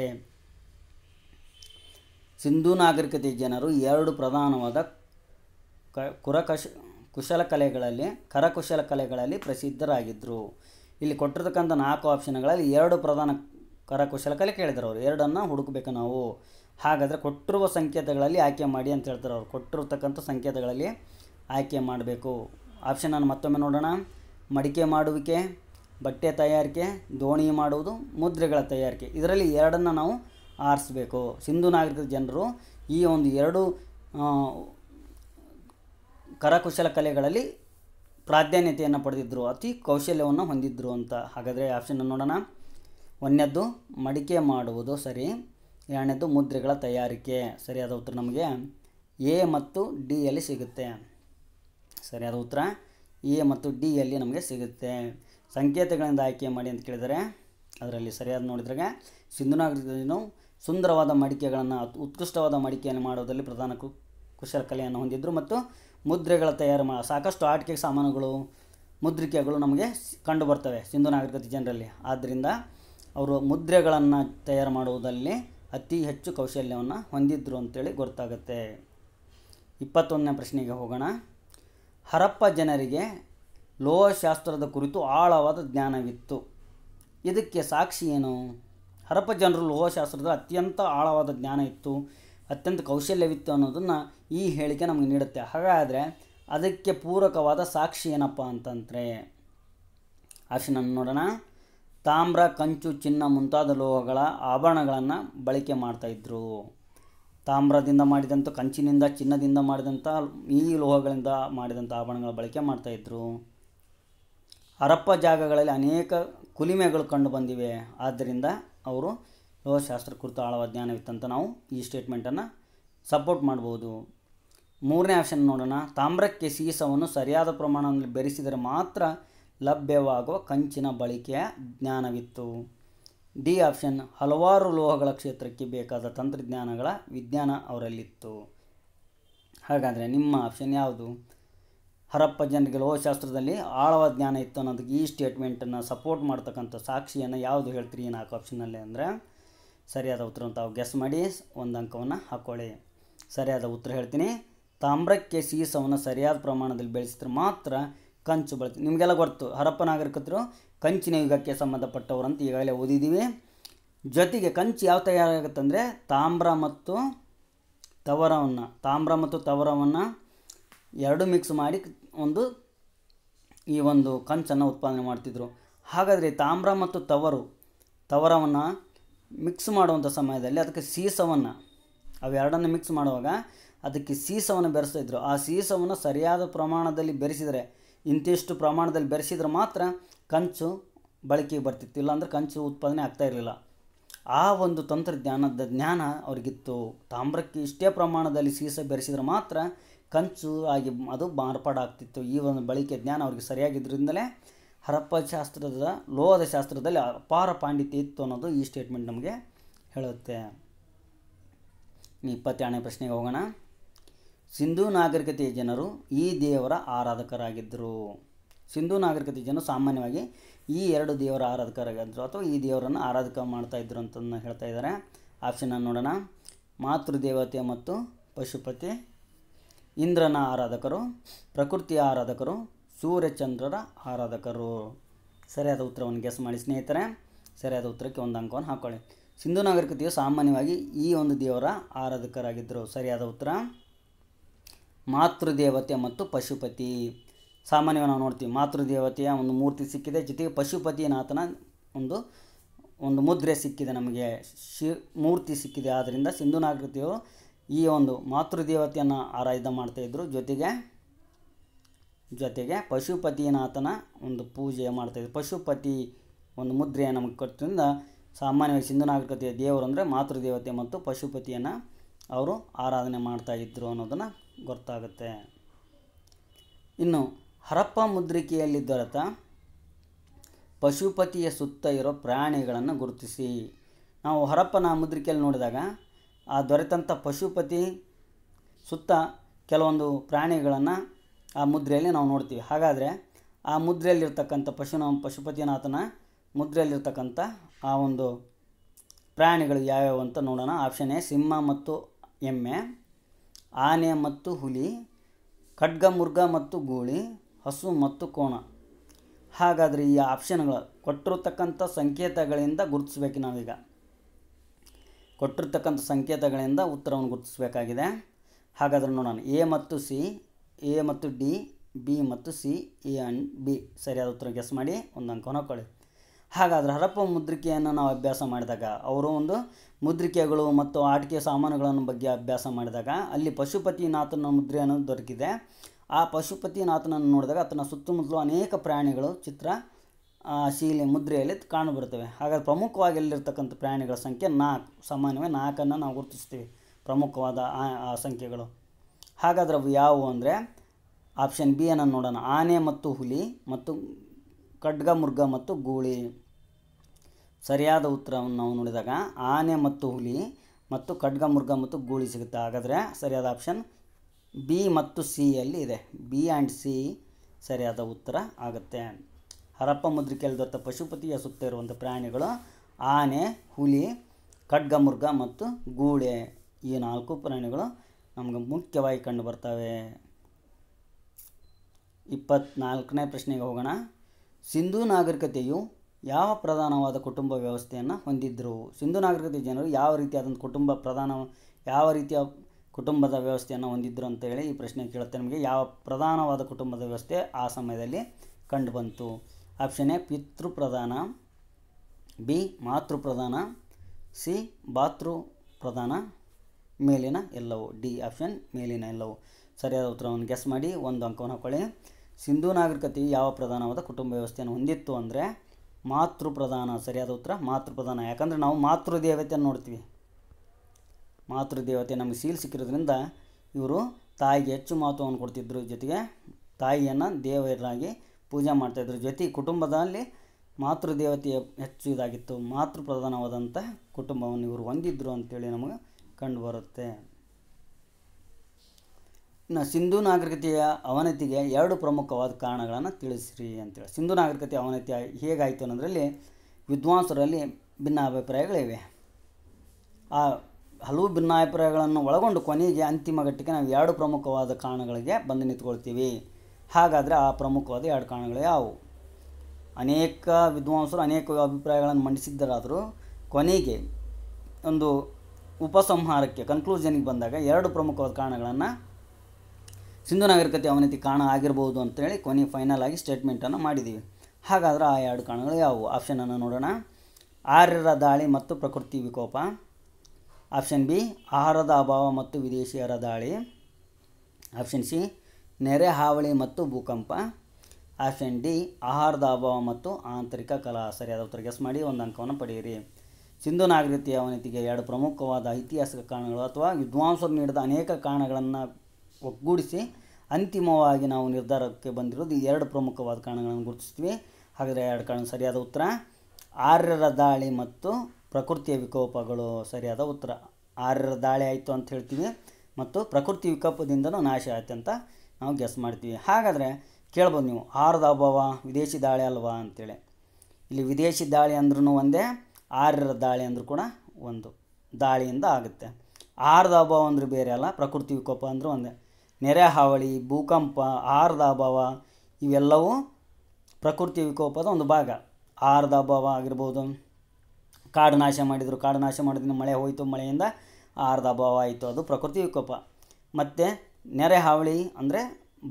ಸಿಂಧೂ ನಾಗರಿಕತೆ ಜನರು ಎರಡು ಪ್ರಧಾನವಾದ ಕ ಕುರಕಶ ಕುಶಲಕಲೆಗಳಲ್ಲಿ ಕರಕುಶಲ ಕಲೆಗಳಲ್ಲಿ ಪ್ರಸಿದ್ಧರಾಗಿದ್ದರು ಇಲ್ಲಿ ಕೊಟ್ಟಿರ್ತಕ್ಕಂಥ ನಾಲ್ಕು ಆಪ್ಷನ್ಗಳಲ್ಲಿ ಎರಡು ಪ್ರಧಾನ ಕರಕುಶಲ ಕಲೆ ಕೇಳಿದ್ರು ಅವರು ಎರಡನ್ನು ಹುಡುಕಬೇಕು ನಾವು ಹಾಗಾದರೆ ಕೊಟ್ಟಿರುವ ಸಂಕೇತಗಳಲ್ಲಿ ಆಯ್ಕೆ ಮಾಡಿ ಅಂತ ಹೇಳ್ತಾರೆ ಅವರು ಕೊಟ್ಟಿರತಕ್ಕಂಥ ಸಂಕೇತಗಳಲ್ಲಿ ಆಯ್ಕೆ ಮಾಡಬೇಕು ಆಪ್ಷನ್ ನಾನು ಮತ್ತೊಮ್ಮೆ ನೋಡೋಣ ಮಡಿಕೆ ಮಾಡುವಿಕೆ ಬಟ್ಟೆ ತಯಾರಿಕೆ ದೋಣಿ ಮಾಡುವುದು ಮುದ್ರೆಗಳ ತಯಾರಿಕೆ ಇದರಲ್ಲಿ ಎರಡನ್ನು ನಾವು ಆರಿಸ್ಬೇಕು ಸಿಂಧು ನಾಗರಿಕ ಜನರು ಈ ಒಂದು ಎರಡು ಕರಕುಶಲ ಕಲೆಗಳಲ್ಲಿ ಪ್ರಾಧಾನ್ಯತೆಯನ್ನು ಪಡೆದಿದ್ದರು ಅತಿ ಕೌಶಲ್ಯವನ್ನು ಹೊಂದಿದ್ದರು ಅಂತ ಹಾಗಾದರೆ ಆಪ್ಷನ್ ನೋಡೋಣ ಒಂದನೇದ್ದು ಮಡಿಕೆ ಮಾಡುವುದು ಸರಿ ಎರಡನೇದು ಮುದ್ರೆಗಳ ತಯಾರಿಕೆ ಸರಿಯಾದ ಉತ್ತರ ನಮಗೆ ಎ ಮತ್ತು ಡಿಯಲ್ಲಿ ಸಿಗುತ್ತೆ ಸರಿಯಾದ ಉತ್ತರ ಎ ಮತ್ತು ಡಿಯಲ್ಲಿ ನಮಗೆ ಸಿಗುತ್ತೆ ಸಂಕೇತಗಳಿಂದ ಆಯ್ಕೆ ಮಾಡಿ ಅಂತ ಕೇಳಿದರೆ ಅದರಲ್ಲಿ ಸರಿಯಾದ ನೋಡಿದ್ರಾಗ ನಾಗರಿಕತೆಯನ್ನು ಸುಂದರವಾದ ಮಡಿಕೆಗಳನ್ನು ಉತ್ಕೃಷ್ಟವಾದ ಮಡಿಕೆಯನ್ನು ಮಾಡುವುದರಲ್ಲಿ ಪ್ರಧಾನ ಕು ಕಲೆಯನ್ನು ಹೊಂದಿದ್ದರು ಮತ್ತು ಮುದ್ರೆಗಳ ತಯಾರು ಮಾಡ ಸಾಕಷ್ಟು ಆಟಿಕೆ ಸಾಮಾನುಗಳು ಮುದ್ರಿಕೆಗಳು ನಮಗೆ ಕಂಡುಬರ್ತವೆ ಸಿಂಧು ನಾಗರಿಕತೆ ಜನರಲ್ಲಿ ಆದ್ದರಿಂದ ಅವರು ಮುದ್ರೆಗಳನ್ನು ತಯಾರು ಮಾಡುವುದಲ್ಲಿ ಅತಿ ಹೆಚ್ಚು ಕೌಶಲ್ಯವನ್ನು ಹೊಂದಿದ್ರು ಅಂತೇಳಿ ಗೊತ್ತಾಗುತ್ತೆ ಇಪ್ಪತ್ತೊಂದನೇ ಪ್ರಶ್ನೆಗೆ ಹೋಗೋಣ ಹರಪ್ಪ ಜನರಿಗೆ ಲೋಹಶಾಸ್ತ್ರದ ಕುರಿತು ಆಳವಾದ ಜ್ಞಾನವಿತ್ತು ಇದಕ್ಕೆ ಸಾಕ್ಷಿ ಏನು ಹರಪ್ಪ ಜನರು ಲೋಹಶಾಸ್ತ್ರದ ಅತ್ಯಂತ ಆಳವಾದ ಜ್ಞಾನ ಇತ್ತು ಅತ್ಯಂತ ಕೌಶಲ್ಯವಿತ್ತು ಅನ್ನೋದನ್ನು ಈ ಹೇಳಿಕೆ ನಮಗೆ ನೀಡುತ್ತೆ ಹಾಗಾದರೆ ಅದಕ್ಕೆ ಪೂರಕವಾದ ಸಾಕ್ಷಿ ಏನಪ್ಪ ಅಂತಂದರೆ ಆಶನನ್ನು ನೋಡೋಣ ತಾಮ್ರ ಕಂಚು ಚಿನ್ನ ಮುಂತಾದ ಲೋಹಗಳ ಆಭರಣಗಳನ್ನು ಬಳಕೆ ಮಾಡ್ತಾಯಿದ್ರು ತಾಮ್ರದಿಂದ ಮಾಡಿದಂಥ ಕಂಚಿನಿಂದ ಚಿನ್ನದಿಂದ ಮಾಡಿದಂಥ ಈ ಲೋಹಗಳಿಂದ ಮಾಡಿದಂಥ ಆಭರಣಗಳ ಬಳಕೆ ಮಾಡ್ತಾಯಿದ್ರು ಹರಪ್ಪ ಜಾಗಗಳಲ್ಲಿ ಅನೇಕ ಕುಲಿಮೆಗಳು ಕಂಡು ಬಂದಿವೆ ಆದ್ದರಿಂದ ಅವರು ಲೋಹಶಾಸ್ತ್ರ ಕುರಿತು ಆಳವ ಜ್ಞಾನವಿತ್ತಂತ ನಾವು ಈ ಸ್ಟೇಟ್ಮೆಂಟನ್ನು ಸಪೋರ್ಟ್ ಮಾಡ್ಬೋದು ಮೂರನೇ ಆಪ್ಷನ್ ನೋಡೋಣ ತಾಮ್ರಕ್ಕೆ ಸೀಸವನ್ನು ಸರಿಯಾದ ಪ್ರಮಾಣದಲ್ಲಿ ಬೆರೆಸಿದರೆ ಮಾತ್ರ ಲಭ್ಯವಾಗುವ ಕಂಚಿನ ಬಳಕೆಯ ಜ್ಞಾನವಿತ್ತು ಡಿ ಆಪ್ಷನ್ ಹಲವಾರು ಲೋಹಗಳ ಕ್ಷೇತ್ರಕ್ಕೆ ಬೇಕಾದ ತಂತ್ರಜ್ಞಾನಗಳ ವಿಜ್ಞಾನ ಅವರಲ್ಲಿತ್ತು ಹಾಗಾದರೆ ನಿಮ್ಮ ಆಪ್ಷನ್ ಯಾವುದು ಹರಪ್ಪ ಜನರಿಗೆ ಲೋಹಶಾಸ್ತ್ರದಲ್ಲಿ ಆಳವಾದ ಜ್ಞಾನ ಇತ್ತು ಅನ್ನೋದಕ್ಕೆ ಈ ಸ್ಟೇಟ್ಮೆಂಟನ್ನು ಸಪೋರ್ಟ್ ಮಾಡ್ತಕ್ಕಂಥ ಸಾಕ್ಷಿಯನ್ನು ಯಾವುದು ಹೇಳ್ತೀರಿ ನಾಲ್ಕು ಆಪ್ಷನಲ್ಲಿ ಅಂದರೆ ಸರಿಯಾದ ಉತ್ತರವನ್ನು ತಾವು ಗೆಸ್ ಮಾಡಿ ಒಂದು ಅಂಕವನ್ನು ಹಾಕ್ಕೊಳ್ಳಿ ಸರಿಯಾದ ಉತ್ತರ ಹೇಳ್ತೀನಿ ತಾಮ್ರಕ್ಕೆ ಸೀಸವನ್ನು ಸರಿಯಾದ ಪ್ರಮಾಣದಲ್ಲಿ ಬೆಳೆಸಿದ್ರೆ ಮಾತ್ರ ಕಂಚು ಬಳಕೆ ನಿಮಗೆಲ್ಲ ಗೊತ್ತು ಹರಪ್ಪ ನಾಗರಿಕರು ಕಂಚಿನ ಯುಗಕ್ಕೆ ಸಂಬಂಧಪಟ್ಟವರು ಅಂತ ಈಗಾಗಲೇ ಓದಿದ್ದೀವಿ ಜೊತೆಗೆ ಕಂಚು ಯಾವ ತಯಾರಾಗುತ್ತಂದರೆ ತಾಮ್ರ ಮತ್ತು ತವರವನ್ನು ತಾಮ್ರ ಮತ್ತು ತವರವನ್ನು ಎರಡು ಮಿಕ್ಸ್ ಮಾಡಿ ಒಂದು ಈ ಒಂದು ಕಂಚನ್ನು ಉತ್ಪಾದನೆ ಮಾಡ್ತಿದ್ರು ಹಾಗಾದರೆ ತಾಮ್ರ ಮತ್ತು ತವರು ತವರವನ್ನು ಮಿಕ್ಸ್ ಮಾಡುವಂಥ ಸಮಯದಲ್ಲಿ ಅದಕ್ಕೆ ಸೀಸವನ್ನು ಅವೆರಡನ್ನು ಮಿಕ್ಸ್ ಮಾಡುವಾಗ ಅದಕ್ಕೆ ಸೀಸವನ್ನು ಬೆರೆಸ್ತಾ ಆ ಸೀಸವನ್ನು ಸರಿಯಾದ ಪ್ರಮಾಣದಲ್ಲಿ ಬೆರೆಸಿದರೆ ಇಂತಿಷ್ಟು ಪ್ರಮಾಣದಲ್ಲಿ ಬೆರೆಸಿದ್ರೆ ಮಾತ್ರ ಕಂಚು ಬಳಕೆಗೆ ಬರ್ತಿತ್ತು ಇಲ್ಲಾಂದ್ರೆ ಕಂಚು ಉತ್ಪಾದನೆ ಆಗ್ತಾ ಇರಲಿಲ್ಲ ಆ ಒಂದು ತಂತ್ರಜ್ಞಾನದ ಜ್ಞಾನ ಅವ್ರಿಗಿತ್ತು ತಾಮ್ರಕ್ಕೆ ಇಷ್ಟೇ ಪ್ರಮಾಣದಲ್ಲಿ ಸೀಸ ಬೆರೆಸಿದ್ರೆ ಮಾತ್ರ ಕಂಚು ಆಗಿ ಅದು ಮಾರ್ಪಾಡಾಗ್ತಿತ್ತು ಈ ಒಂದು ಬಳಕೆ ಜ್ಞಾನ ಅವ್ರಿಗೆ ಸರಿಯಾಗಿದ್ದರಿಂದಲೇ ಹರಪ್ಪ ಶಾಸ್ತ್ರದ ಲೋಹದ ಶಾಸ್ತ್ರದಲ್ಲಿ ಅಪಾರ ಪಾಂಡಿತ್ಯ ಇತ್ತು ಅನ್ನೋದು ಈ ಸ್ಟೇಟ್ಮೆಂಟ್ ನಮಗೆ ಹೇಳುತ್ತೆ ಇಪ್ಪತ್ತೆರಡನೇ ಪ್ರಶ್ನೆಗೆ ಹೋಗೋಣ ಸಿಂಧೂ ನಾಗರಿಕತೆಯ ಜನರು ಈ ದೇವರ ಆರಾಧಕರಾಗಿದ್ದರು ಸಿಂಧೂ ನಾಗರಿಕತೆ ಜನರು ಸಾಮಾನ್ಯವಾಗಿ ಈ ಎರಡು ದೇವರ ಆರಾಧಕರಾಗಿದ್ದರು ಅಥವಾ ಈ ದೇವರನ್ನು ಆರಾಧಕ ಮಾಡ್ತಾ ಇದ್ದರು ಅಂತ ಹೇಳ್ತಾ ಇದ್ದಾರೆ ಆಪ್ಷನನ್ನು ನೋಡೋಣ ಮಾತೃದೇವತೆ ಮತ್ತು ಪಶುಪತಿ ಇಂದ್ರನ ಆರಾಧಕರು ಪ್ರಕೃತಿಯ ಆರಾಧಕರು ಸೂರ್ಯಚಂದ್ರರ ಆರಾಧಕರು ಸರಿಯಾದ ಉತ್ತರವನ್ನು ಗೆಸ್ ಮಾಡಿ ಸ್ನೇಹಿತರೆ ಸರಿಯಾದ ಉತ್ತರಕ್ಕೆ ಒಂದು ಅಂಕವನ್ನು ಹಾಕ್ಕೊಳ್ಳಿ ಸಿಂಧೂ ನಾಗರಿಕತೆಯು ಸಾಮಾನ್ಯವಾಗಿ ಈ ಒಂದು ದೇವರ ಆರಾಧಕರಾಗಿದ್ದರು ಸರಿಯಾದ ಉತ್ತರ ಮಾತೃದೇವತೆ ಮತ್ತು ಪಶುಪತಿ ಸಾಮಾನ್ಯವಾಗಿ ನಾವು ನೋಡ್ತೀವಿ ಮಾತೃದೇವತೆಯ ಒಂದು ಮೂರ್ತಿ ಸಿಕ್ಕಿದೆ ಜೊತೆಗೆ ಪಶುಪತಿನಾಥನ ಒಂದು ಒಂದು ಮುದ್ರೆ ಸಿಕ್ಕಿದೆ ನಮಗೆ ಶಿ ಮೂರ್ತಿ ಸಿಕ್ಕಿದೆ ಆದ್ದರಿಂದ ಸಿಂಧುನಾಗೃತಿಯವರು ಈ ಒಂದು ಮಾತೃದೇವತೆಯನ್ನು ಆರಾಧನೆ ಮಾಡ್ತಾಯಿದ್ರು ಜೊತೆಗೆ ಜೊತೆಗೆ ಪಶುಪತಿನಾಥನ ಒಂದು ಪೂಜೆ ಮಾಡ್ತಾಯಿದ್ರು ಪಶುಪತಿ ಒಂದು ಮುದ್ರೆ ನಮಗೆ ಕೊಟ್ಟರಿಂದ ಸಾಮಾನ್ಯವಾಗಿ ಸಿಂಧುನಾಗರಿಕತೆಯ ದೇವರು ಅಂದರೆ ಮಾತೃದೇವತೆ ಮತ್ತು ಪಶುಪತಿಯನ್ನು ಅವರು ಆರಾಧನೆ ಮಾಡ್ತಾಯಿದ್ರು ಅನ್ನೋದನ್ನು ಗೊತ್ತಾಗುತ್ತೆ ಇನ್ನು ಹರಪ್ಪ ಮುದ್ರಿಕೆಯಲ್ಲಿ ದೊರೆತ ಪಶುಪತಿಯ ಸುತ್ತ ಇರೋ ಪ್ರಾಣಿಗಳನ್ನು ಗುರುತಿಸಿ ನಾವು ಹರಪ್ಪನ ಮುದ್ರಿಕೆಯಲ್ಲಿ ನೋಡಿದಾಗ ಆ ದೊರೆತಂಥ ಪಶುಪತಿ ಸುತ್ತ ಕೆಲವೊಂದು ಪ್ರಾಣಿಗಳನ್ನು ಆ ಮುದ್ರೆಯಲ್ಲಿ ನಾವು ನೋಡ್ತೀವಿ ಹಾಗಾದರೆ ಆ ಮುದ್ರೆಯಲ್ಲಿರ್ತಕ್ಕಂಥ ಪಶುನ ಪಶುಪತಿನಾಥನ ಮುದ್ರೆಯಲ್ಲಿರ್ತಕ್ಕಂಥ ಆ ಒಂದು ಪ್ರಾಣಿಗಳು ಯಾವ್ಯಾವು ಅಂತ ನೋಡೋಣ ಆಪ್ಷನ್ ಎ ಸಿಂಹ ಮತ್ತು ಎಮ್ಮೆ ಆನೆ ಮತ್ತು ಹುಲಿ ಮುರ್ಗ ಮತ್ತು ಗೂಳಿ ಹಸು ಮತ್ತು ಕೋಣ ಹಾಗಾದರೆ ಈ ಆಪ್ಷನ್ಗಳು ಕೊಟ್ಟಿರತಕ್ಕಂಥ ಸಂಕೇತಗಳಿಂದ ಗುರುತಿಸ್ಬೇಕು ನಾವೀಗ ಕೊಟ್ಟಿರ್ತಕ್ಕಂಥ ಸಂಕೇತಗಳಿಂದ ಉತ್ತರವನ್ನು ಗುರುತಿಸಬೇಕಾಗಿದೆ ಹಾಗಾದರೆ ನೋಡೋಣ ಎ ಮತ್ತು ಸಿ ಎ ಮತ್ತು ಡಿ ಬಿ ಮತ್ತು ಸಿ ಎ ಆ್ಯಂಡ್ ಬಿ ಸರಿಯಾದ ಉತ್ತರ ಗೆಸ್ ಮಾಡಿ ಒಂದು ಅಂಕವನ್ನು ಹಾಕ್ಕೊಳ್ಳಿ ಹಾಗಾದರೆ ಹರಪ್ಪ ಮುದ್ರಿಕೆಯನ್ನು ನಾವು ಅಭ್ಯಾಸ ಮಾಡಿದಾಗ ಅವರು ಒಂದು ಮುದ್ರಿಕೆಗಳು ಮತ್ತು ಆಟಿಕೆ ಸಾಮಾನುಗಳನ್ನು ಬಗ್ಗೆ ಅಭ್ಯಾಸ ಮಾಡಿದಾಗ ಅಲ್ಲಿ ಪಶುಪತಿನಾಥನ ಮುದ್ರೆಯನ್ನು ದೊರಕಿದೆ ಆ ಪಶುಪತಿನಾಥನನ್ನು ನೋಡಿದಾಗ ಅತನ ಸುತ್ತಮುತ್ತಲು ಅನೇಕ ಪ್ರಾಣಿಗಳು ಚಿತ್ರ ಶೀಲೆ ಮುದ್ರೆಯಲ್ಲಿ ಕಾಣಬರುತ್ತವೆ ಹಾಗಾದ್ರೆ ಪ್ರಮುಖವಾಗಿ ಎಲ್ಲಿರ್ತಕ್ಕಂಥ ಪ್ರಾಣಿಗಳ ಸಂಖ್ಯೆ ನಾಲ್ಕು ಸಾಮಾನ್ಯವಾಗಿ ನಾಲ್ಕನ್ನು ನಾವು ಗುರುತಿಸ್ತೀವಿ ಪ್ರಮುಖವಾದ ಆ ಸಂಖ್ಯೆಗಳು ಹಾಗಾದ್ರೆ ಅವು ಯಾವುವು ಅಂದರೆ ಆಪ್ಷನ್ ಬಿ ಅನ್ನು ನೋಡೋಣ ಆನೆ ಮತ್ತು ಹುಲಿ ಮತ್ತು ಮುರ್ಗ ಮತ್ತು ಗೂಳಿ ಸರಿಯಾದ ಉತ್ತರವನ್ನು ನಾವು ನೋಡಿದಾಗ ಆನೆ ಮತ್ತು ಹುಲಿ ಮತ್ತು ಮುರ್ಗ ಮತ್ತು ಗೂಳಿ ಸಿಗುತ್ತೆ ಹಾಗಾದರೆ ಸರಿಯಾದ ಆಪ್ಷನ್ ಬಿ ಮತ್ತು ಸಿ ಅಲ್ಲಿ ಇದೆ ಬಿ ಆ್ಯಂಡ್ ಸಿ ಸರಿಯಾದ ಉತ್ತರ ಆಗುತ್ತೆ ಹರಪ್ಪ ಮುದ್ರಿಕೆಯಲ್ಲಿ ದೊತ್ತ ಪಶುಪತಿಯ ಸುತ್ತ ಇರುವಂಥ ಪ್ರಾಣಿಗಳು ಆನೆ ಹುಲಿ ಮುರ್ಗ ಮತ್ತು ಗೂಳೆ ಈ ನಾಲ್ಕು ಪ್ರಾಣಿಗಳು ನಮಗೆ ಮುಖ್ಯವಾಗಿ ಕಂಡು ಬರ್ತವೆ ಇಪ್ಪತ್ನಾಲ್ಕನೇ ಪ್ರಶ್ನೆಗೆ ಹೋಗೋಣ ಸಿಂಧೂ ನಾಗರಿಕತೆಯು ಯಾವ ಪ್ರಧಾನವಾದ ಕುಟುಂಬ ವ್ಯವಸ್ಥೆಯನ್ನು ಹೊಂದಿದ್ದರು ಸಿಂಧೂ ನಾಗರಿಕತೆ ಜನರು ಯಾವ ರೀತಿಯಾದಂಥ ಕುಟುಂಬ ಪ್ರಧಾನ ಯಾವ ರೀತಿಯ ಕುಟುಂಬದ ವ್ಯವಸ್ಥೆಯನ್ನು ಹೊಂದಿದ್ದರು ಹೇಳಿ ಈ ಪ್ರಶ್ನೆ ಕೇಳುತ್ತೆ ನಮಗೆ ಯಾವ ಪ್ರಧಾನವಾದ ಕುಟುಂಬದ ವ್ಯವಸ್ಥೆ ಆ ಸಮಯದಲ್ಲಿ ಕಂಡುಬಂತು ಆಪ್ಷನ್ ಎ ಪಿತೃ ಪ್ರಧಾನ ಬಿ ಮಾತೃ ಪ್ರಧಾನ ಸಿ ಬಾತೃ ಪ್ರಧಾನ ಮೇಲಿನ ಎಲ್ಲವು ಡಿ ಆಪ್ಷನ್ ಮೇಲಿನ ಎಲ್ಲವು ಸರಿಯಾದ ಉತ್ತರವನ್ನು ಗೆಸ್ ಮಾಡಿ ಒಂದು ಅಂಕವನ್ನು ಹಾಕೊಳ್ಳಿ ಸಿಂಧೂ ನಾಗರಿಕತೆ ಯಾವ ಪ್ರಧಾನವಾದ ಕುಟುಂಬ ವ್ಯವಸ್ಥೆಯನ್ನು ಹೊಂದಿತ್ತು ಅಂದರೆ ಮಾತೃ ಪ್ರಧಾನ ಸರಿಯಾದ ಉತ್ತರ ಮಾತೃ ಪ್ರಧಾನ ಯಾಕಂದರೆ ನಾವು ಮಾತೃದೇವತೆಯನ್ನು ನೋಡ್ತೀವಿ ಮಾತೃದೇವತೆ ದೇವತೆ ನಮಗೆ ಸೀಲ್ ಸಿಕ್ಕಿರೋದ್ರಿಂದ ಇವರು ತಾಯಿಗೆ ಹೆಚ್ಚು ಮಹತ್ವವನ್ನು ಕೊಡ್ತಿದ್ರು ಜೊತೆಗೆ ತಾಯಿಯನ್ನು ದೇವರಾಗಿ ಪೂಜೆ ಮಾಡ್ತಾಯಿದ್ರು ಜೊತೆಗೆ ಕುಟುಂಬದಲ್ಲಿ ಮಾತೃ ಹೆಚ್ಚು ಇದಾಗಿತ್ತು ಮಾತೃ ಪ್ರಧಾನವಾದಂಥ ಕುಟುಂಬವನ್ನು ಇವರು ಹೊಂದಿದ್ರು ಅಂತೇಳಿ ನಮಗೆ ಕಂಡುಬರುತ್ತೆ ಇನ್ನು ಸಿಂಧು ನಾಗರಿಕತೆಯ ಅವನತಿಗೆ ಎರಡು ಪ್ರಮುಖವಾದ ಕಾರಣಗಳನ್ನು ತಿಳಿಸ್ರಿ ಅಂತೇಳಿ ಸಿಂಧು ನಾಗರಿಕತೆ ಅವನತಿ ಹೇಗಾಯಿತು ಅನ್ನೋದರಲ್ಲಿ ವಿದ್ವಾಂಸರಲ್ಲಿ ಭಿನ್ನಾಭಿಪ್ರಾಯಗಳಿವೆ ಆ ಹಲವು ಭಿನ್ನಾಭಿಪ್ರಾಯಗಳನ್ನು ಒಳಗೊಂಡು ಕೊನೆಗೆ ಅಂತಿಮ ಘಟ್ಟಕ್ಕೆ ನಾವು ಎರಡು ಪ್ರಮುಖವಾದ ಕಾರಣಗಳಿಗೆ ಬಂದು ನಿಂತ್ಕೊಳ್ತೀವಿ ಹಾಗಾದರೆ ಆ ಪ್ರಮುಖವಾದ ಎರಡು ಕಾರಣಗಳು ಯಾವುವು ಅನೇಕ ವಿದ್ವಾಂಸರು ಅನೇಕ ಅಭಿಪ್ರಾಯಗಳನ್ನು ಮಂಡಿಸಿದ್ದರಾದರೂ ಕೊನೆಗೆ ಒಂದು ಉಪಸಂಹಾರಕ್ಕೆ ಕನ್ಕ್ಲೂಷನ್ಗೆ ಬಂದಾಗ ಎರಡು ಪ್ರಮುಖವಾದ ಕಾರಣಗಳನ್ನು ಸಿಂಧು ನಾಗರಿಕತೆ ಅವನತಿ ಕಾರಣ ಆಗಿರಬಹುದು ಅಂತೇಳಿ ಕೊನೆ ಫೈನಲ್ ಆಗಿ ಸ್ಟೇಟ್ಮೆಂಟನ್ನು ಮಾಡಿದ್ದೀವಿ ಹಾಗಾದರೆ ಆ ಎರಡು ಕಾರಣಗಳು ಯಾವುವು ಆಪ್ಷನನ್ನು ನೋಡೋಣ ಆರ್ಯರ ದಾಳಿ ಮತ್ತು ಪ್ರಕೃತಿ ವಿಕೋಪ ಆಪ್ಷನ್ ಬಿ ಆಹಾರದ ಅಭಾವ ಮತ್ತು ವಿದೇಶಿಯರ ದಾಳಿ ಆಪ್ಷನ್ ಸಿ ನೆರೆ ಹಾವಳಿ ಮತ್ತು ಭೂಕಂಪ ಆಪ್ಷನ್ ಡಿ ಆಹಾರದ ಅಭಾವ ಮತ್ತು ಆಂತರಿಕ ಕಲಾ ಸರಿಯಾದ ಉತ್ತರ ಗೆಸ್ ಮಾಡಿ ಒಂದು ಅಂಕವನ್ನು ಪಡೆಯಿರಿ ಸಿಂಧು ನಾಗರಿಕತೆಯ ಅವನತಿಗೆ ಎರಡು ಪ್ರಮುಖವಾದ ಐತಿಹಾಸಿಕ ಕಾರಣಗಳು ಅಥವಾ ವಿದ್ವಾಂಸರು ನೀಡಿದ ಅನೇಕ ಕಾರಣಗಳನ್ನು ಒಗ್ಗೂಡಿಸಿ ಅಂತಿಮವಾಗಿ ನಾವು ನಿರ್ಧಾರಕ್ಕೆ ಬಂದಿರೋದು ಈ ಎರಡು ಪ್ರಮುಖವಾದ ಕಾರಣಗಳನ್ನು ಗುರುತಿಸ್ತೀವಿ ಹಾಗಾದರೆ ಎರಡು ಕಾರಣ ಸರಿಯಾದ ಉತ್ತರ ಆರ್ಯರ ದಾಳಿ ಮತ್ತು ಪ್ರಕೃತಿಯ ವಿಕೋಪಗಳು ಸರಿಯಾದ ಉತ್ತರ ಆರ್ಯರ ದಾಳಿ ಆಯಿತು ಅಂತ ಹೇಳ್ತೀವಿ ಮತ್ತು ಪ್ರಕೃತಿ ವಿಕೋಪದಿಂದನೂ ನಾಶ ಆಯ್ತು ಅಂತ ನಾವು ಗೆಸ್ ಮಾಡ್ತೀವಿ ಹಾಗಾದರೆ ಕೇಳ್ಬೋದು ನೀವು ಆರದ ಅಭಾವ ವಿದೇಶಿ ದಾಳಿ ಅಲ್ವಾ ಅಂತೇಳಿ ಇಲ್ಲಿ ವಿದೇಶಿ ದಾಳಿ ಅಂದ್ರೂ ಒಂದೇ ಆರ್ಯರ ದಾಳಿ ಅಂದರೂ ಕೂಡ ಒಂದು ದಾಳಿಯಿಂದ ಆಗುತ್ತೆ ಆರದ ಅಭಾವ ಅಂದರೆ ಬೇರೆ ಅಲ್ಲ ಪ್ರಕೃತಿ ವಿಕೋಪ ಅಂದರೂ ಒಂದೇ ನೆರೆ ಹಾವಳಿ ಭೂಕಂಪ ಆಹಾರದ ಅಭಾವ ಇವೆಲ್ಲವೂ ಪ್ರಕೃತಿ ವಿಕೋಪದ ಒಂದು ಭಾಗ ಆಹಾರದ ಅಭಾವ ಆಗಿರ್ಬೋದು ಕಾಡು ನಾಶ ಮಾಡಿದರು ಕಾಡು ನಾಶ ಮಾಡಿದ್ರೆ ಮಳೆ ಹೋಯಿತು ಮಳೆಯಿಂದ ಆಹಾರದ ಅಭಾವ ಆಯಿತು ಅದು ಪ್ರಕೃತಿ ವಿಕೋಪ ಮತ್ತು ನೆರೆ ಹಾವಳಿ ಅಂದರೆ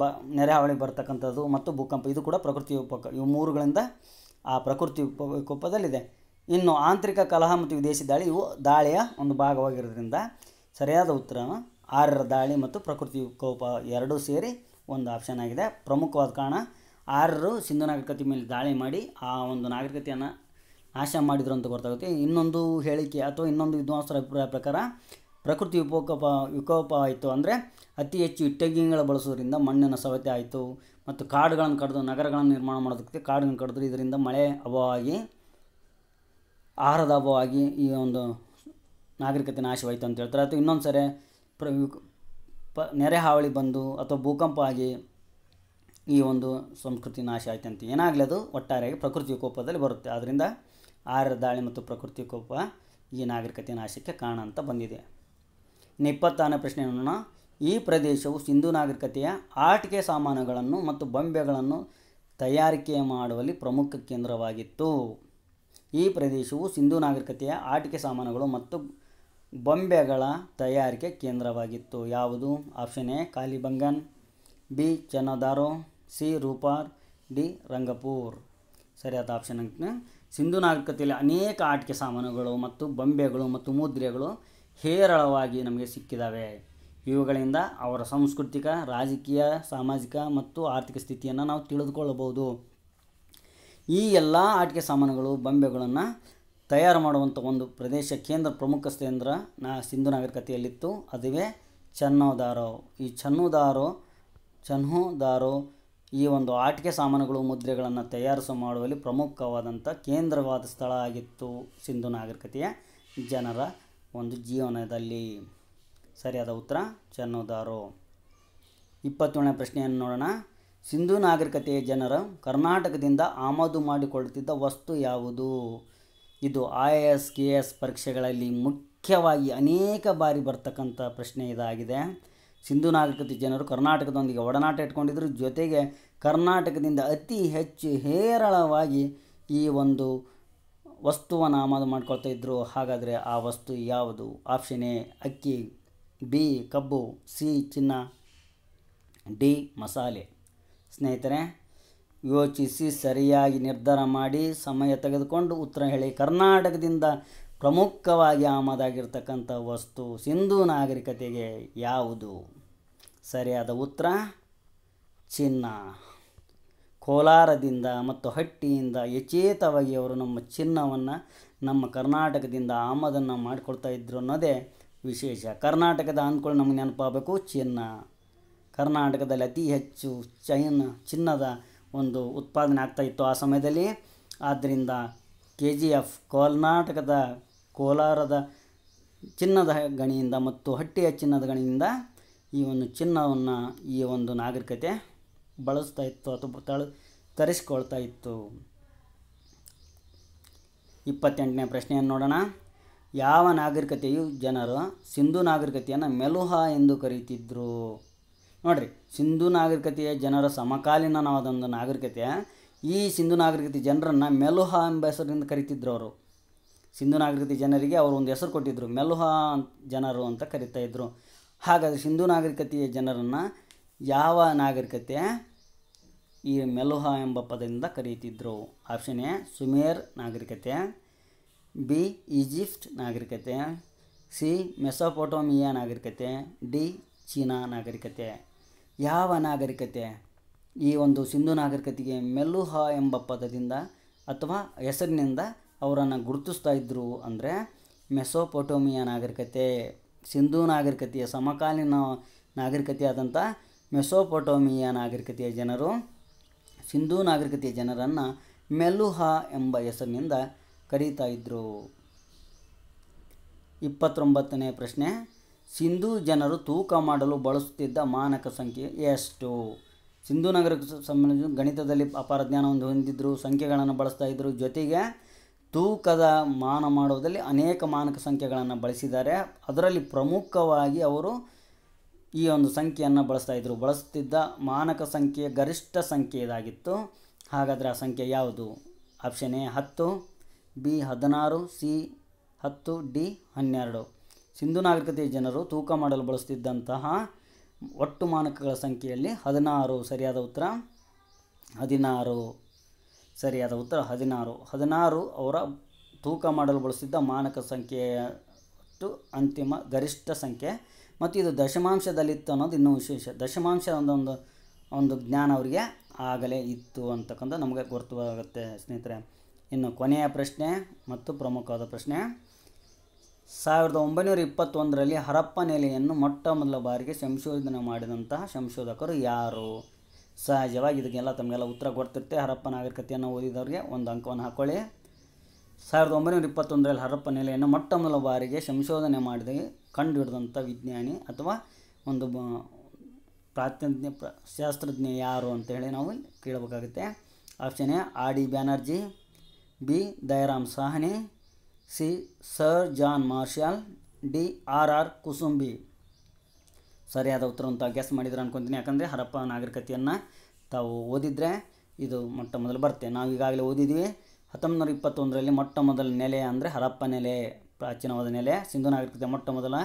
ಬ ನೆರೆ ಹಾವಳಿ ಬರ್ತಕ್ಕಂಥದ್ದು ಮತ್ತು ಭೂಕಂಪ ಇದು ಕೂಡ ಪ್ರಕೃತಿ ವಿಕೋಪ ಇವು ಮೂರುಗಳಿಂದ ಆ ಪ್ರಕೃತಿ ವಿಕೋಪದಲ್ಲಿದೆ ಇನ್ನು ಆಂತರಿಕ ಕಲಹ ಮತ್ತು ವಿದೇಶಿ ದಾಳಿ ಇವು ದಾಳಿಯ ಒಂದು ಭಾಗವಾಗಿರೋದ್ರಿಂದ ಸರಿಯಾದ ಉತ್ತರ ಆರ್ಯರ ದಾಳಿ ಮತ್ತು ಪ್ರಕೃತಿ ವಿಕೋಪ ಎರಡೂ ಸೇರಿ ಒಂದು ಆಪ್ಷನ್ ಆಗಿದೆ ಪ್ರಮುಖವಾದ ಕಾರಣ ಆರ್ಯರು ಸಿಂಧು ನಾಗರಿಕತೆ ಮೇಲೆ ದಾಳಿ ಮಾಡಿ ಆ ಒಂದು ನಾಗರಿಕತೆಯನ್ನು ನಾಶ ಮಾಡಿದ್ರು ಅಂತ ಗೊತ್ತಾಗುತ್ತೆ ಇನ್ನೊಂದು ಹೇಳಿಕೆ ಅಥವಾ ಇನ್ನೊಂದು ವಿದ್ವಾಂಸರ ಅಭಿಪ್ರಾಯ ಪ್ರಕಾರ ಪ್ರಕೃತಿ ವಿಕೋಪ ವಿಕೋಪ ಆಯಿತು ಅಂದರೆ ಅತಿ ಹೆಚ್ಚು ಇಟ್ಟಗಿಂಗಳ ಬಳಸೋದ್ರಿಂದ ಮಣ್ಣಿನ ಸವತೆ ಆಯಿತು ಮತ್ತು ಕಾಡುಗಳನ್ನು ಕಡಿದು ನಗರಗಳನ್ನು ನಿರ್ಮಾಣ ಮಾಡೋದಕ್ಕೆ ಕಾಡುಗಳನ್ನು ಕಡಿದ್ರು ಇದರಿಂದ ಮಳೆ ಅಭಾವವಾಗಿ ಆಹಾರದ ಅಭಾವವಾಗಿ ಈ ಒಂದು ನಾಗರಿಕತೆ ನಾಶವಾಯಿತು ಅಂತ ಹೇಳ್ತಾರೆ ಅಥವಾ ಇನ್ನೊಂದು ಸರಿ ಪ್ರ ಪ ನೆರೆ ಹಾವಳಿ ಬಂದು ಅಥವಾ ಭೂಕಂಪ ಆಗಿ ಈ ಒಂದು ಸಂಸ್ಕೃತಿ ನಾಶ ಆಯ್ತು ಅಂತ ಏನಾಗಲಿ ಅದು ಒಟ್ಟಾರೆಯಾಗಿ ಪ್ರಕೃತಿ ಕೋಪದಲ್ಲಿ ಬರುತ್ತೆ ಆದ್ದರಿಂದ ಆರ್ಯ ದಾಳಿ ಮತ್ತು ಪ್ರಕೃತಿ ಕೋಪ ಈ ನಾಗರಿಕತೆ ನಾಶಕ್ಕೆ ಕಾರಣ ಅಂತ ಬಂದಿದೆ ಇನ್ನು ಇಪ್ಪತ್ತಾರನೇ ಪ್ರಶ್ನೆ ನೋಡೋಣ ಈ ಪ್ರದೇಶವು ಸಿಂಧು ನಾಗರಿಕತೆಯ ಆಟಿಕೆ ಸಾಮಾನುಗಳನ್ನು ಮತ್ತು ಬೊಂಬೆಗಳನ್ನು ತಯಾರಿಕೆ ಮಾಡುವಲ್ಲಿ ಪ್ರಮುಖ ಕೇಂದ್ರವಾಗಿತ್ತು ಈ ಪ್ರದೇಶವು ಸಿಂಧು ನಾಗರಿಕತೆಯ ಆಟಿಕೆ ಸಾಮಾನುಗಳು ಮತ್ತು ಬೊಂಬೆಗಳ ತಯಾರಿಕೆ ಕೇಂದ್ರವಾಗಿತ್ತು ಯಾವುದು option A Kalibangan B Chanhudaro C Ropar D Rangpur ಸರಿಯಾದ ಆಪ್ಷನ್ ಸಿಂಧು ನಾಗರಿಕತೆಯಲ್ಲಿ ಅನೇಕ ಆಟಿಕೆ ಸಾಮಾನುಗಳು ಮತ್ತು ಬೊಂಬೆಗಳು ಮತ್ತು ಮುದ್ರೆಗಳು ಹೇರಳವಾಗಿ ನಮಗೆ ಸಿಕ್ಕಿದಾವೆ ಇವುಗಳಿಂದ ಅವರ ಸಾಂಸ್ಕೃತಿಕ ರಾಜಕೀಯ ಸಾಮಾಜಿಕ ಮತ್ತು ಆರ್ಥಿಕ ಸ್ಥಿತಿಯನ್ನು ನಾವು ತಿಳಿದುಕೊಳ್ಳಬಹುದು ಈ ಎಲ್ಲ ಆಟಿಕೆ ಸಾಮಾನುಗಳು ಬೊಂಬೆಗಳನ್ನು ತಯಾರು ಮಾಡುವಂಥ ಒಂದು ಪ್ರದೇಶ ಕೇಂದ್ರ ಪ್ರಮುಖ ಕೇಂದ್ರ ನಾ ಸಿಂಧು ನಾಗರಿಕತೆಯಲ್ಲಿತ್ತು ಅದುವೇ ಚನ್ನೋದಾರೋ ಈ ಚನ್ನೋದಾರೋ ಚನ್ನೋದಾರೋ ಈ ಒಂದು ಆಟಿಕೆ ಸಾಮಾನುಗಳು ಮುದ್ರೆಗಳನ್ನು ತಯಾರಿಸು ಮಾಡುವಲ್ಲಿ ಪ್ರಮುಖವಾದಂಥ ಕೇಂದ್ರವಾದ ಸ್ಥಳ ಆಗಿತ್ತು ಸಿಂಧು ನಾಗರಿಕತೆಯ ಜನರ ಒಂದು ಜೀವನದಲ್ಲಿ ಸರಿಯಾದ ಉತ್ತರ ಚನ್ನೋದಾರೋ ಇಪ್ಪತ್ತೇಳನೇ ಪ್ರಶ್ನೆಯನ್ನು ನೋಡೋಣ ಸಿಂಧು ನಾಗರಿಕತೆಯ ಜನರು ಕರ್ನಾಟಕದಿಂದ ಆಮದು ಮಾಡಿಕೊಳ್ಳುತ್ತಿದ್ದ ವಸ್ತು ಯಾವುದು ಇದು I A S K A ಪರೀಕ್ಷೆಗಳಲ್ಲಿ ಮುಖ್ಯವಾಗಿ ಅನೇಕ ಬಾರಿ ಬರ್ತಕ್ಕಂಥ ಪ್ರಶ್ನೆ ಇದಾಗಿದೆ ಸಿಂಧು ನಾಗರಿಕತೆ ಜನರು ಕರ್ನಾಟಕದೊಂದಿಗೆ ಒಡನಾಟ ಇಟ್ಕೊಂಡಿದ್ರು ಜೊತೆಗೆ ಕರ್ನಾಟಕದಿಂದ ಅತಿ ಹೆಚ್ಚು ಹೇರಳವಾಗಿ ಈ ಒಂದು ವಸ್ತುವನ್ನು ಆಮದು ಮಾಡ್ಕೊಳ್ತಾ ಇದ್ದರು ಹಾಗಾದರೆ ಆ ವಸ್ತು ಯಾವುದು ಆಪ್ಷನ್ ಎ ಅಕ್ಕಿ ಬಿ ಕಬ್ಬು ಸಿ ಚಿನ್ನ ಡಿ ಮಸಾಲೆ ಸ್ನೇಹಿತರೆ ಯೋಚಿಸಿ ಸರಿಯಾಗಿ ನಿರ್ಧಾರ ಮಾಡಿ ಸಮಯ ತೆಗೆದುಕೊಂಡು ಉತ್ತರ ಹೇಳಿ ಕರ್ನಾಟಕದಿಂದ ಪ್ರಮುಖವಾಗಿ ಆಮದಾಗಿರ್ತಕ್ಕಂಥ ವಸ್ತು ಸಿಂಧೂ ನಾಗರಿಕತೆಗೆ ಯಾವುದು ಸರಿಯಾದ ಉತ್ತರ ಚಿನ್ನ ಕೋಲಾರದಿಂದ ಮತ್ತು ಹಟ್ಟಿಯಿಂದ ಯಚೇತವಾಗಿ ಅವರು ನಮ್ಮ ಚಿನ್ನವನ್ನು ನಮ್ಮ ಕರ್ನಾಟಕದಿಂದ ಆಮದನ್ನು ಮಾಡಿಕೊಳ್ತಾ ಇದ್ರು ಅನ್ನೋದೇ ವಿಶೇಷ ಕರ್ನಾಟಕದ ಅಂದ್ಕೊಳ್ಳಿ ನಮಗೆ ನೆನಪಾಗಬೇಕು ಚಿನ್ನ ಕರ್ನಾಟಕದಲ್ಲಿ ಅತಿ ಹೆಚ್ಚು ಚೈನ್ ಚಿನ್ನದ ಒಂದು ಉತ್ಪಾದನೆ ಆಗ್ತಾ ಇತ್ತು ಆ ಸಮಯದಲ್ಲಿ ಆದ್ದರಿಂದ ಕೆ ಜಿ ಎಫ್ ಕರ್ನಾಟಕದ ಕೋಲಾರದ ಚಿನ್ನದ ಗಣಿಯಿಂದ ಮತ್ತು ಹಟ್ಟಿಯ ಚಿನ್ನದ ಗಣಿಯಿಂದ ಈ ಒಂದು ಚಿನ್ನವನ್ನು ಈ ಒಂದು ನಾಗರಿಕತೆ ಬಳಸ್ತಾ ಇತ್ತು ಅಥವಾ ತಳ ತರಿಸ್ಕೊಳ್ತಾ ಇತ್ತು ಇಪ್ಪತ್ತೆಂಟನೇ ಪ್ರಶ್ನೆಯನ್ನು ನೋಡೋಣ ಯಾವ ನಾಗರಿಕತೆಯು ಜನರು ಸಿಂಧು ನಾಗರಿಕತೆಯನ್ನು ಮೆಲುಹ ಎಂದು ಕರೀತಿದ್ರು ನೋಡಿರಿ ಸಿಂಧು ನಾಗರಿಕತೆಯ ಜನರ ಒಂದು ನಾಗರಿಕತೆ ಈ ಸಿಂಧು ನಾಗರಿಕತೆ ಜನರನ್ನು ಮೆಲುಹಾ ಎಂಬ ಹೆಸರಿಂದ ಕರಿತಿದ್ರು ಅವರು ಸಿಂಧು ನಾಗರಿಕತೆ ಜನರಿಗೆ ಅವರು ಒಂದು ಹೆಸರು ಕೊಟ್ಟಿದ್ದರು ಮೆಲುಹಾ ಜನರು ಅಂತ ಕರಿತಾ ಇದ್ದರು ಹಾಗಾದರೆ ಸಿಂಧು ನಾಗರಿಕತೆಯ ಜನರನ್ನು ಯಾವ ನಾಗರಿಕತೆ ಈ ಮೆಲುಹಾ ಎಂಬ ಪದದಿಂದ ಕರೀತಿದ್ರು ಆಪ್ಷನ್ ಎ ಸುಮೇರ್ ನಾಗರಿಕತೆ ಬಿ ಈಜಿಪ್ಟ್ ನಾಗರಿಕತೆ ಸಿ ಮೆಸೊಪೊಟೋಮಿಯಾ ನಾಗರಿಕತೆ ಡಿ ಚೀನಾ ನಾಗರಿಕತೆ ಯಾವ ನಾಗರಿಕತೆ ಈ ಒಂದು ಸಿಂಧು ನಾಗರಿಕತೆಗೆ ಮೆಲ್ಲುಹ ಎಂಬ ಪದದಿಂದ ಅಥವಾ ಹೆಸರಿನಿಂದ ಅವರನ್ನು ಗುರುತಿಸ್ತಾ ಇದ್ದರು ಅಂದರೆ ಮೆಸೋಪೊಟೋಮಿಯ ನಾಗರಿಕತೆ ಸಿಂಧು ನಾಗರಿಕತೆಯ ಸಮಕಾಲೀನ ನಾಗರಿಕತೆಯಾದಂಥ ಮೆಸೋಪೊಟೋಮಿಯ ನಾಗರಿಕತೆಯ ಜನರು ಸಿಂಧೂ ನಾಗರಿಕತೆಯ ಜನರನ್ನು ಮೆಲುಹ ಎಂಬ ಹೆಸರಿನಿಂದ ಕರೀತಾ ಇದ್ದರು ಇಪ್ಪತ್ತೊಂಬತ್ತನೇ ಪ್ರಶ್ನೆ ಸಿಂಧೂ ಜನರು ತೂಕ ಮಾಡಲು ಬಳಸುತ್ತಿದ್ದ ಮಾನಕ ಸಂಖ್ಯೆ ಎಷ್ಟು ಸಿಂಧೂ ನಗರಕ್ಕೆ ಸಂಬಂಧಿಸಿದ ಗಣಿತದಲ್ಲಿ ಅಪಾರ ಜ್ಞಾನವನ್ನು ಹೊಂದಿದ್ದರು ಸಂಖ್ಯೆಗಳನ್ನು ಬಳಸ್ತಾ ಇದ್ದರು ಜೊತೆಗೆ ತೂಕದ ಮಾನ ಮಾಡುವುದರಲ್ಲಿ ಅನೇಕ ಮಾನಕ ಸಂಖ್ಯೆಗಳನ್ನು ಬಳಸಿದ್ದಾರೆ ಅದರಲ್ಲಿ ಪ್ರಮುಖವಾಗಿ ಅವರು ಈ ಒಂದು ಸಂಖ್ಯೆಯನ್ನು ಬಳಸ್ತಾ ಇದ್ದರು ಬಳಸುತ್ತಿದ್ದ ಮಾನಕ ಸಂಖ್ಯೆ ಗರಿಷ್ಠ ಸಂಖ್ಯೆ ಇದಾಗಿತ್ತು ಹಾಗಾದರೆ ಆ ಸಂಖ್ಯೆ ಯಾವುದು ಆಪ್ಷನ್ ಎ ಹತ್ತು ಬಿ ಹದಿನಾರು ಸಿ ಹತ್ತು ಡಿ ಹನ್ನೆರಡು ಸಿಂಧು ನಾಗರಿಕತೆಯ ಜನರು ತೂಕ ಮಾಡಲು ಬಳಸ್ತಿದ್ದಂತಹ ಒಟ್ಟು ಮಾನಕಗಳ ಸಂಖ್ಯೆಯಲ್ಲಿ ಹದಿನಾರು ಸರಿಯಾದ ಉತ್ತರ ಹದಿನಾರು ಸರಿಯಾದ ಉತ್ತರ ಹದಿನಾರು ಹದಿನಾರು ಅವರ ತೂಕ ಮಾಡಲು ಬಳಸಿದ್ದ ಮಾನಕ ಸಂಖ್ಯೆಯ ಒಟ್ಟು ಅಂತಿಮ ಗರಿಷ್ಠ ಸಂಖ್ಯೆ ಮತ್ತು ಇದು ದಶಮಾಂಶದಲ್ಲಿತ್ತು ಅನ್ನೋದು ಇನ್ನೂ ವಿಶೇಷ ದಶಮಾಂಶ ಒಂದೊಂದು ಒಂದು ಜ್ಞಾನ ಅವರಿಗೆ ಆಗಲೇ ಇತ್ತು ಅಂತಕ್ಕಂಥ ನಮಗೆ ಗೊತ್ತು ಆಗುತ್ತೆ ಸ್ನೇಹಿತರೆ ಇನ್ನು ಕೊನೆಯ ಪ್ರಶ್ನೆ ಮತ್ತು ಪ್ರಮುಖವಾದ ಪ್ರಶ್ನೆ ಸಾವಿರದ ಒಂಬೈನೂರ ಇಪ್ಪತ್ತೊಂದರಲ್ಲಿ ಹರಪ್ಪ ನೆಲೆಯನ್ನು ಮೊಟ್ಟ ಮೊದಲ ಬಾರಿಗೆ ಸಂಶೋಧನೆ ಮಾಡಿದಂತಹ ಸಂಶೋಧಕರು ಯಾರು ಸಹಜವಾಗಿ ಇದಕ್ಕೆಲ್ಲ ತಮಗೆಲ್ಲ ಉತ್ತರ ಕೊಡ್ತಿರ್ತೇವೆ ಹರಪ್ಪ ನಾಗರಿಕತೆಯನ್ನು ಓದಿದವರಿಗೆ ಒಂದು ಅಂಕವನ್ನು ಹಾಕೊಳ್ಳಿ ಸಾವಿರದ ಒಂಬೈನೂರ ಇಪ್ಪತ್ತೊಂದರಲ್ಲಿ ಹರಪ್ಪ ನೆಲೆಯನ್ನು ಮೊಟ್ಟ ಮೊದಲ ಬಾರಿಗೆ ಸಂಶೋಧನೆ ಮಾಡಿದ ಕಂಡುಹಿಡಿದಂಥ ವಿಜ್ಞಾನಿ ಅಥವಾ ಒಂದು ಪ್ರಾತ್ಯಜ್ಞ ಪ್ರ ಶಾಸ್ತ್ರಜ್ಞ ಯಾರು ಅಂತ ಹೇಳಿ ನಾವು ಕೇಳಬೇಕಾಗುತ್ತೆ option A R D Banerjee B Dayaram Sahni C sir John Marshall D R R ಕುಸುಂಬಿ ಸರಿಯಾದ ಉತ್ತರ ಅಂತ ಗೆಸ್ ಮಾಡಿದ್ರೆ ಅನ್ಕೊತೀನಿ ಯಾಕಂದರೆ ಹರಪ್ಪ ನಾಗರಿಕತೆಯನ್ನು ತಾವು ಓದಿದರೆ ಇದು ಮೊಟ್ಟ ಮೊದಲು ಬರ್ತೆ ನಾವು ಈಗಾಗಲೇ ಓದಿದ್ವಿ ಹತ್ತೊಂಬತ್ತು ಇಪ್ಪತ್ತೊಂದರಲ್ಲಿ ಮೊಟ್ಟ ಮೊದಲ ನೆಲೆ ಅಂದರೆ ಹರಪ್ಪ ನೆಲೆ ಪ್ರಾಚೀನವಾದ ನೆಲೆ ಸಿಂಧು ನಾಗರಿಕತೆ ಮೊಟ್ಟ ಮೊದಲ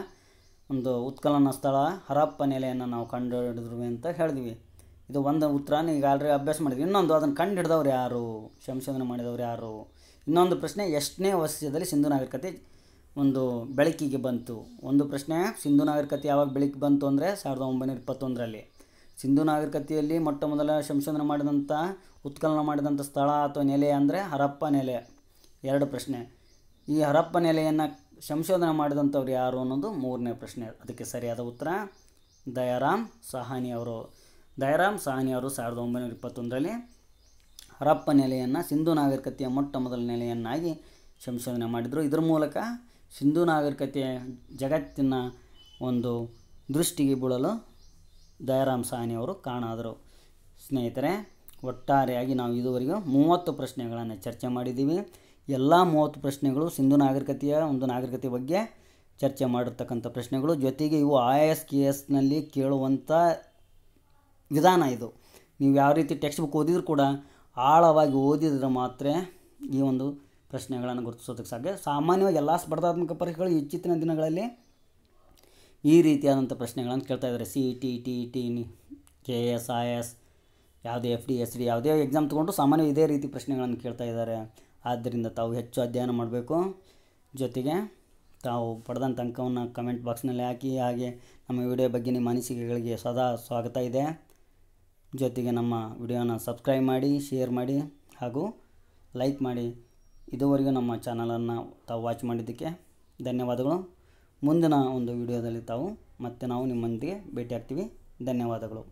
ಒಂದು ಉತ್ಕಲನ ಸ್ಥಳ ಹರಪ್ಪ ನೆಲೆಯನ್ನು ನಾವು ಕಂಡು ಅಂತ ಹೇಳಿದ್ವಿ ಇದು ಒಂದು ಉತ್ತರ ಈಗ ಆಲ್ರೆಡಿ ಅಭ್ಯಾಸ ಮಾಡಿದ್ವಿ ಇನ್ನೊಂದು ಅದನ್ನು ಕಂಡು ಹಿಡಿದವ್ರು ಯಾರು ಸಂಶೋಧನೆ ಮಾಡಿದವ್ರು ಯಾರು ಇನ್ನೊಂದು ಪ್ರಶ್ನೆ ಎಷ್ಟನೇ ವರ್ಷದಲ್ಲಿ ಸಿಂಧು ನಾಗರಿಕತೆ ಒಂದು ಬೆಳಕಿಗೆ ಬಂತು ಒಂದು ಪ್ರಶ್ನೆ ಸಿಂಧು ನಾಗರಿಕತೆ ಯಾವಾಗ ಬೆಳಕಿಗೆ ಬಂತು ಅಂದರೆ ಸಾವಿರದ ಒಂಬೈನೂರ ಇಪ್ಪತ್ತೊಂದರಲ್ಲಿ ಸಿಂಧು ನಾಗರಿಕತೆಯಲ್ಲಿ ಮೊಟ್ಟ ಮೊದಲ ಸಂಶೋಧನೆ ಮಾಡಿದಂಥ ಉತ್ಕಲನ ಮಾಡಿದಂಥ ಸ್ಥಳ ಅಥವಾ ನೆಲೆ ಅಂದರೆ ಹರಪ್ಪ ನೆಲೆ ಎರಡು ಪ್ರಶ್ನೆ ಈ ಹರಪ್ಪ ನೆಲೆಯನ್ನು ಸಂಶೋಧನೆ ಮಾಡಿದಂಥವ್ರು ಯಾರು ಅನ್ನೋದು ಮೂರನೇ ಪ್ರಶ್ನೆ ಅದಕ್ಕೆ ಸರಿಯಾದ ಉತ್ತರ ದಯಾರಾಮ್ ಸಹಾನಿ ಅವರು ದಯಾರಾಮ್ ಸಹಾನಿ ಅವರು ಸಾವಿರದ ಒಂಬೈನೂರ ಇಪ್ಪತ್ತೊಂದರಲ್ಲಿ ಹರಪ್ಪ ನೆಲೆಯನ್ನು ಸಿಂಧು ನಾಗರಿಕತೆಯ ಮೊಟ್ಟ ಮೊದಲ ನೆಲೆಯನ್ನಾಗಿ ಸಂಶೋಧನೆ ಮಾಡಿದರು ಇದರ ಮೂಲಕ ಸಿಂಧು ನಾಗರಿಕತೆಯ ಜಗತ್ತಿನ ಒಂದು ದೃಷ್ಟಿಗೆ ಬೀಳಲು ದಯರಾಮ್ ಅವರು ಕಾಣಾದರು ಸ್ನೇಹಿತರೆ ಒಟ್ಟಾರೆಯಾಗಿ ನಾವು ಇದುವರೆಗೂ ಮೂವತ್ತು ಪ್ರಶ್ನೆಗಳನ್ನು ಚರ್ಚೆ ಮಾಡಿದ್ದೀವಿ ಎಲ್ಲ ಮೂವತ್ತು ಪ್ರಶ್ನೆಗಳು ಸಿಂಧು ನಾಗರಿಕತೆಯ ಒಂದು ನಾಗರಿಕತೆ ಬಗ್ಗೆ ಚರ್ಚೆ ಮಾಡಿರ್ತಕ್ಕಂಥ ಪ್ರಶ್ನೆಗಳು ಜೊತೆಗೆ ಇವು ಐ ಎಸ್ ಕೆ ಎಸ್ನಲ್ಲಿ ಕೇಳುವಂಥ ವಿಧಾನ ಇದು ನೀವು ಯಾವ ರೀತಿ ಟೆಕ್ಸ್ಟ್ ಬುಕ್ ಓದಿದ್ರು ಕೂಡ ಆಳವಾಗಿ ಓದಿದರೆ ಮಾತ್ರ ಈ ಒಂದು ಪ್ರಶ್ನೆಗಳನ್ನು ಗುರುತಿಸೋದಕ್ಕೆ ಸಾಧ್ಯ ಸಾಮಾನ್ಯವಾಗಿ ಎಲ್ಲ ಸ್ಪರ್ಧಾತ್ಮಕ ಪರೀಕ್ಷೆಗಳು ಇತ್ತೀಚಿನ ದಿನಗಳಲ್ಲಿ ಈ ರೀತಿಯಾದಂಥ ಪ್ರಶ್ನೆಗಳನ್ನು ಕೇಳ್ತಾ ಇದ್ದಾರೆ C T T T K S I S ಯಾವುದೇ ಎಫ್ ಡಿ ಎಸ್ ಡಿ ಯಾವುದೇ ಎಕ್ಸಾಮ್ ತೊಗೊಂಡು ಸಾಮಾನ್ಯ ಇದೇ ರೀತಿ ಪ್ರಶ್ನೆಗಳನ್ನು ಕೇಳ್ತಾ ಇದ್ದಾರೆ ಆದ್ದರಿಂದ ತಾವು ಹೆಚ್ಚು ಅಧ್ಯಯನ ಮಾಡಬೇಕು ಜೊತೆಗೆ ತಾವು ಪಡೆದಂಥ ಅಂಕವನ್ನು ಕಮೆಂಟ್ ಬಾಕ್ಸ್ನಲ್ಲಿ ಹಾಕಿ ಹಾಗೆ ನಮ್ಮ ವಿಡಿಯೋ ಬಗ್ಗೆ ನಿಮ್ಮ ಅನಿಸಿಕೆಗಳಿಗೆ ಸದಾ ಸ್ವಾಗತ ಇದೆ ಜೊತೆಗೆ ನಮ್ಮ ವಿಡಿಯೋನ ಸಬ್ಸ್ಕ್ರೈಬ್ ಮಾಡಿ ಶೇರ್ ಮಾಡಿ ಹಾಗೂ ಲೈಕ್ ಮಾಡಿ ಇದುವರೆಗೂ ನಮ್ಮ ಚಾನಲನ್ನು ತಾವು ವಾಚ್ ಮಾಡಿದ್ದಕ್ಕೆ ಧನ್ಯವಾದಗಳು ಮುಂದಿನ ಒಂದು ವಿಡಿಯೋದಲ್ಲಿ ತಾವು ಮತ್ತೆ ನಾವು ನಿಮ್ಮೊಂದಿಗೆ ಭೇಟಿಯಾಗ್ತೀವಿ ಧನ್ಯವಾದಗಳು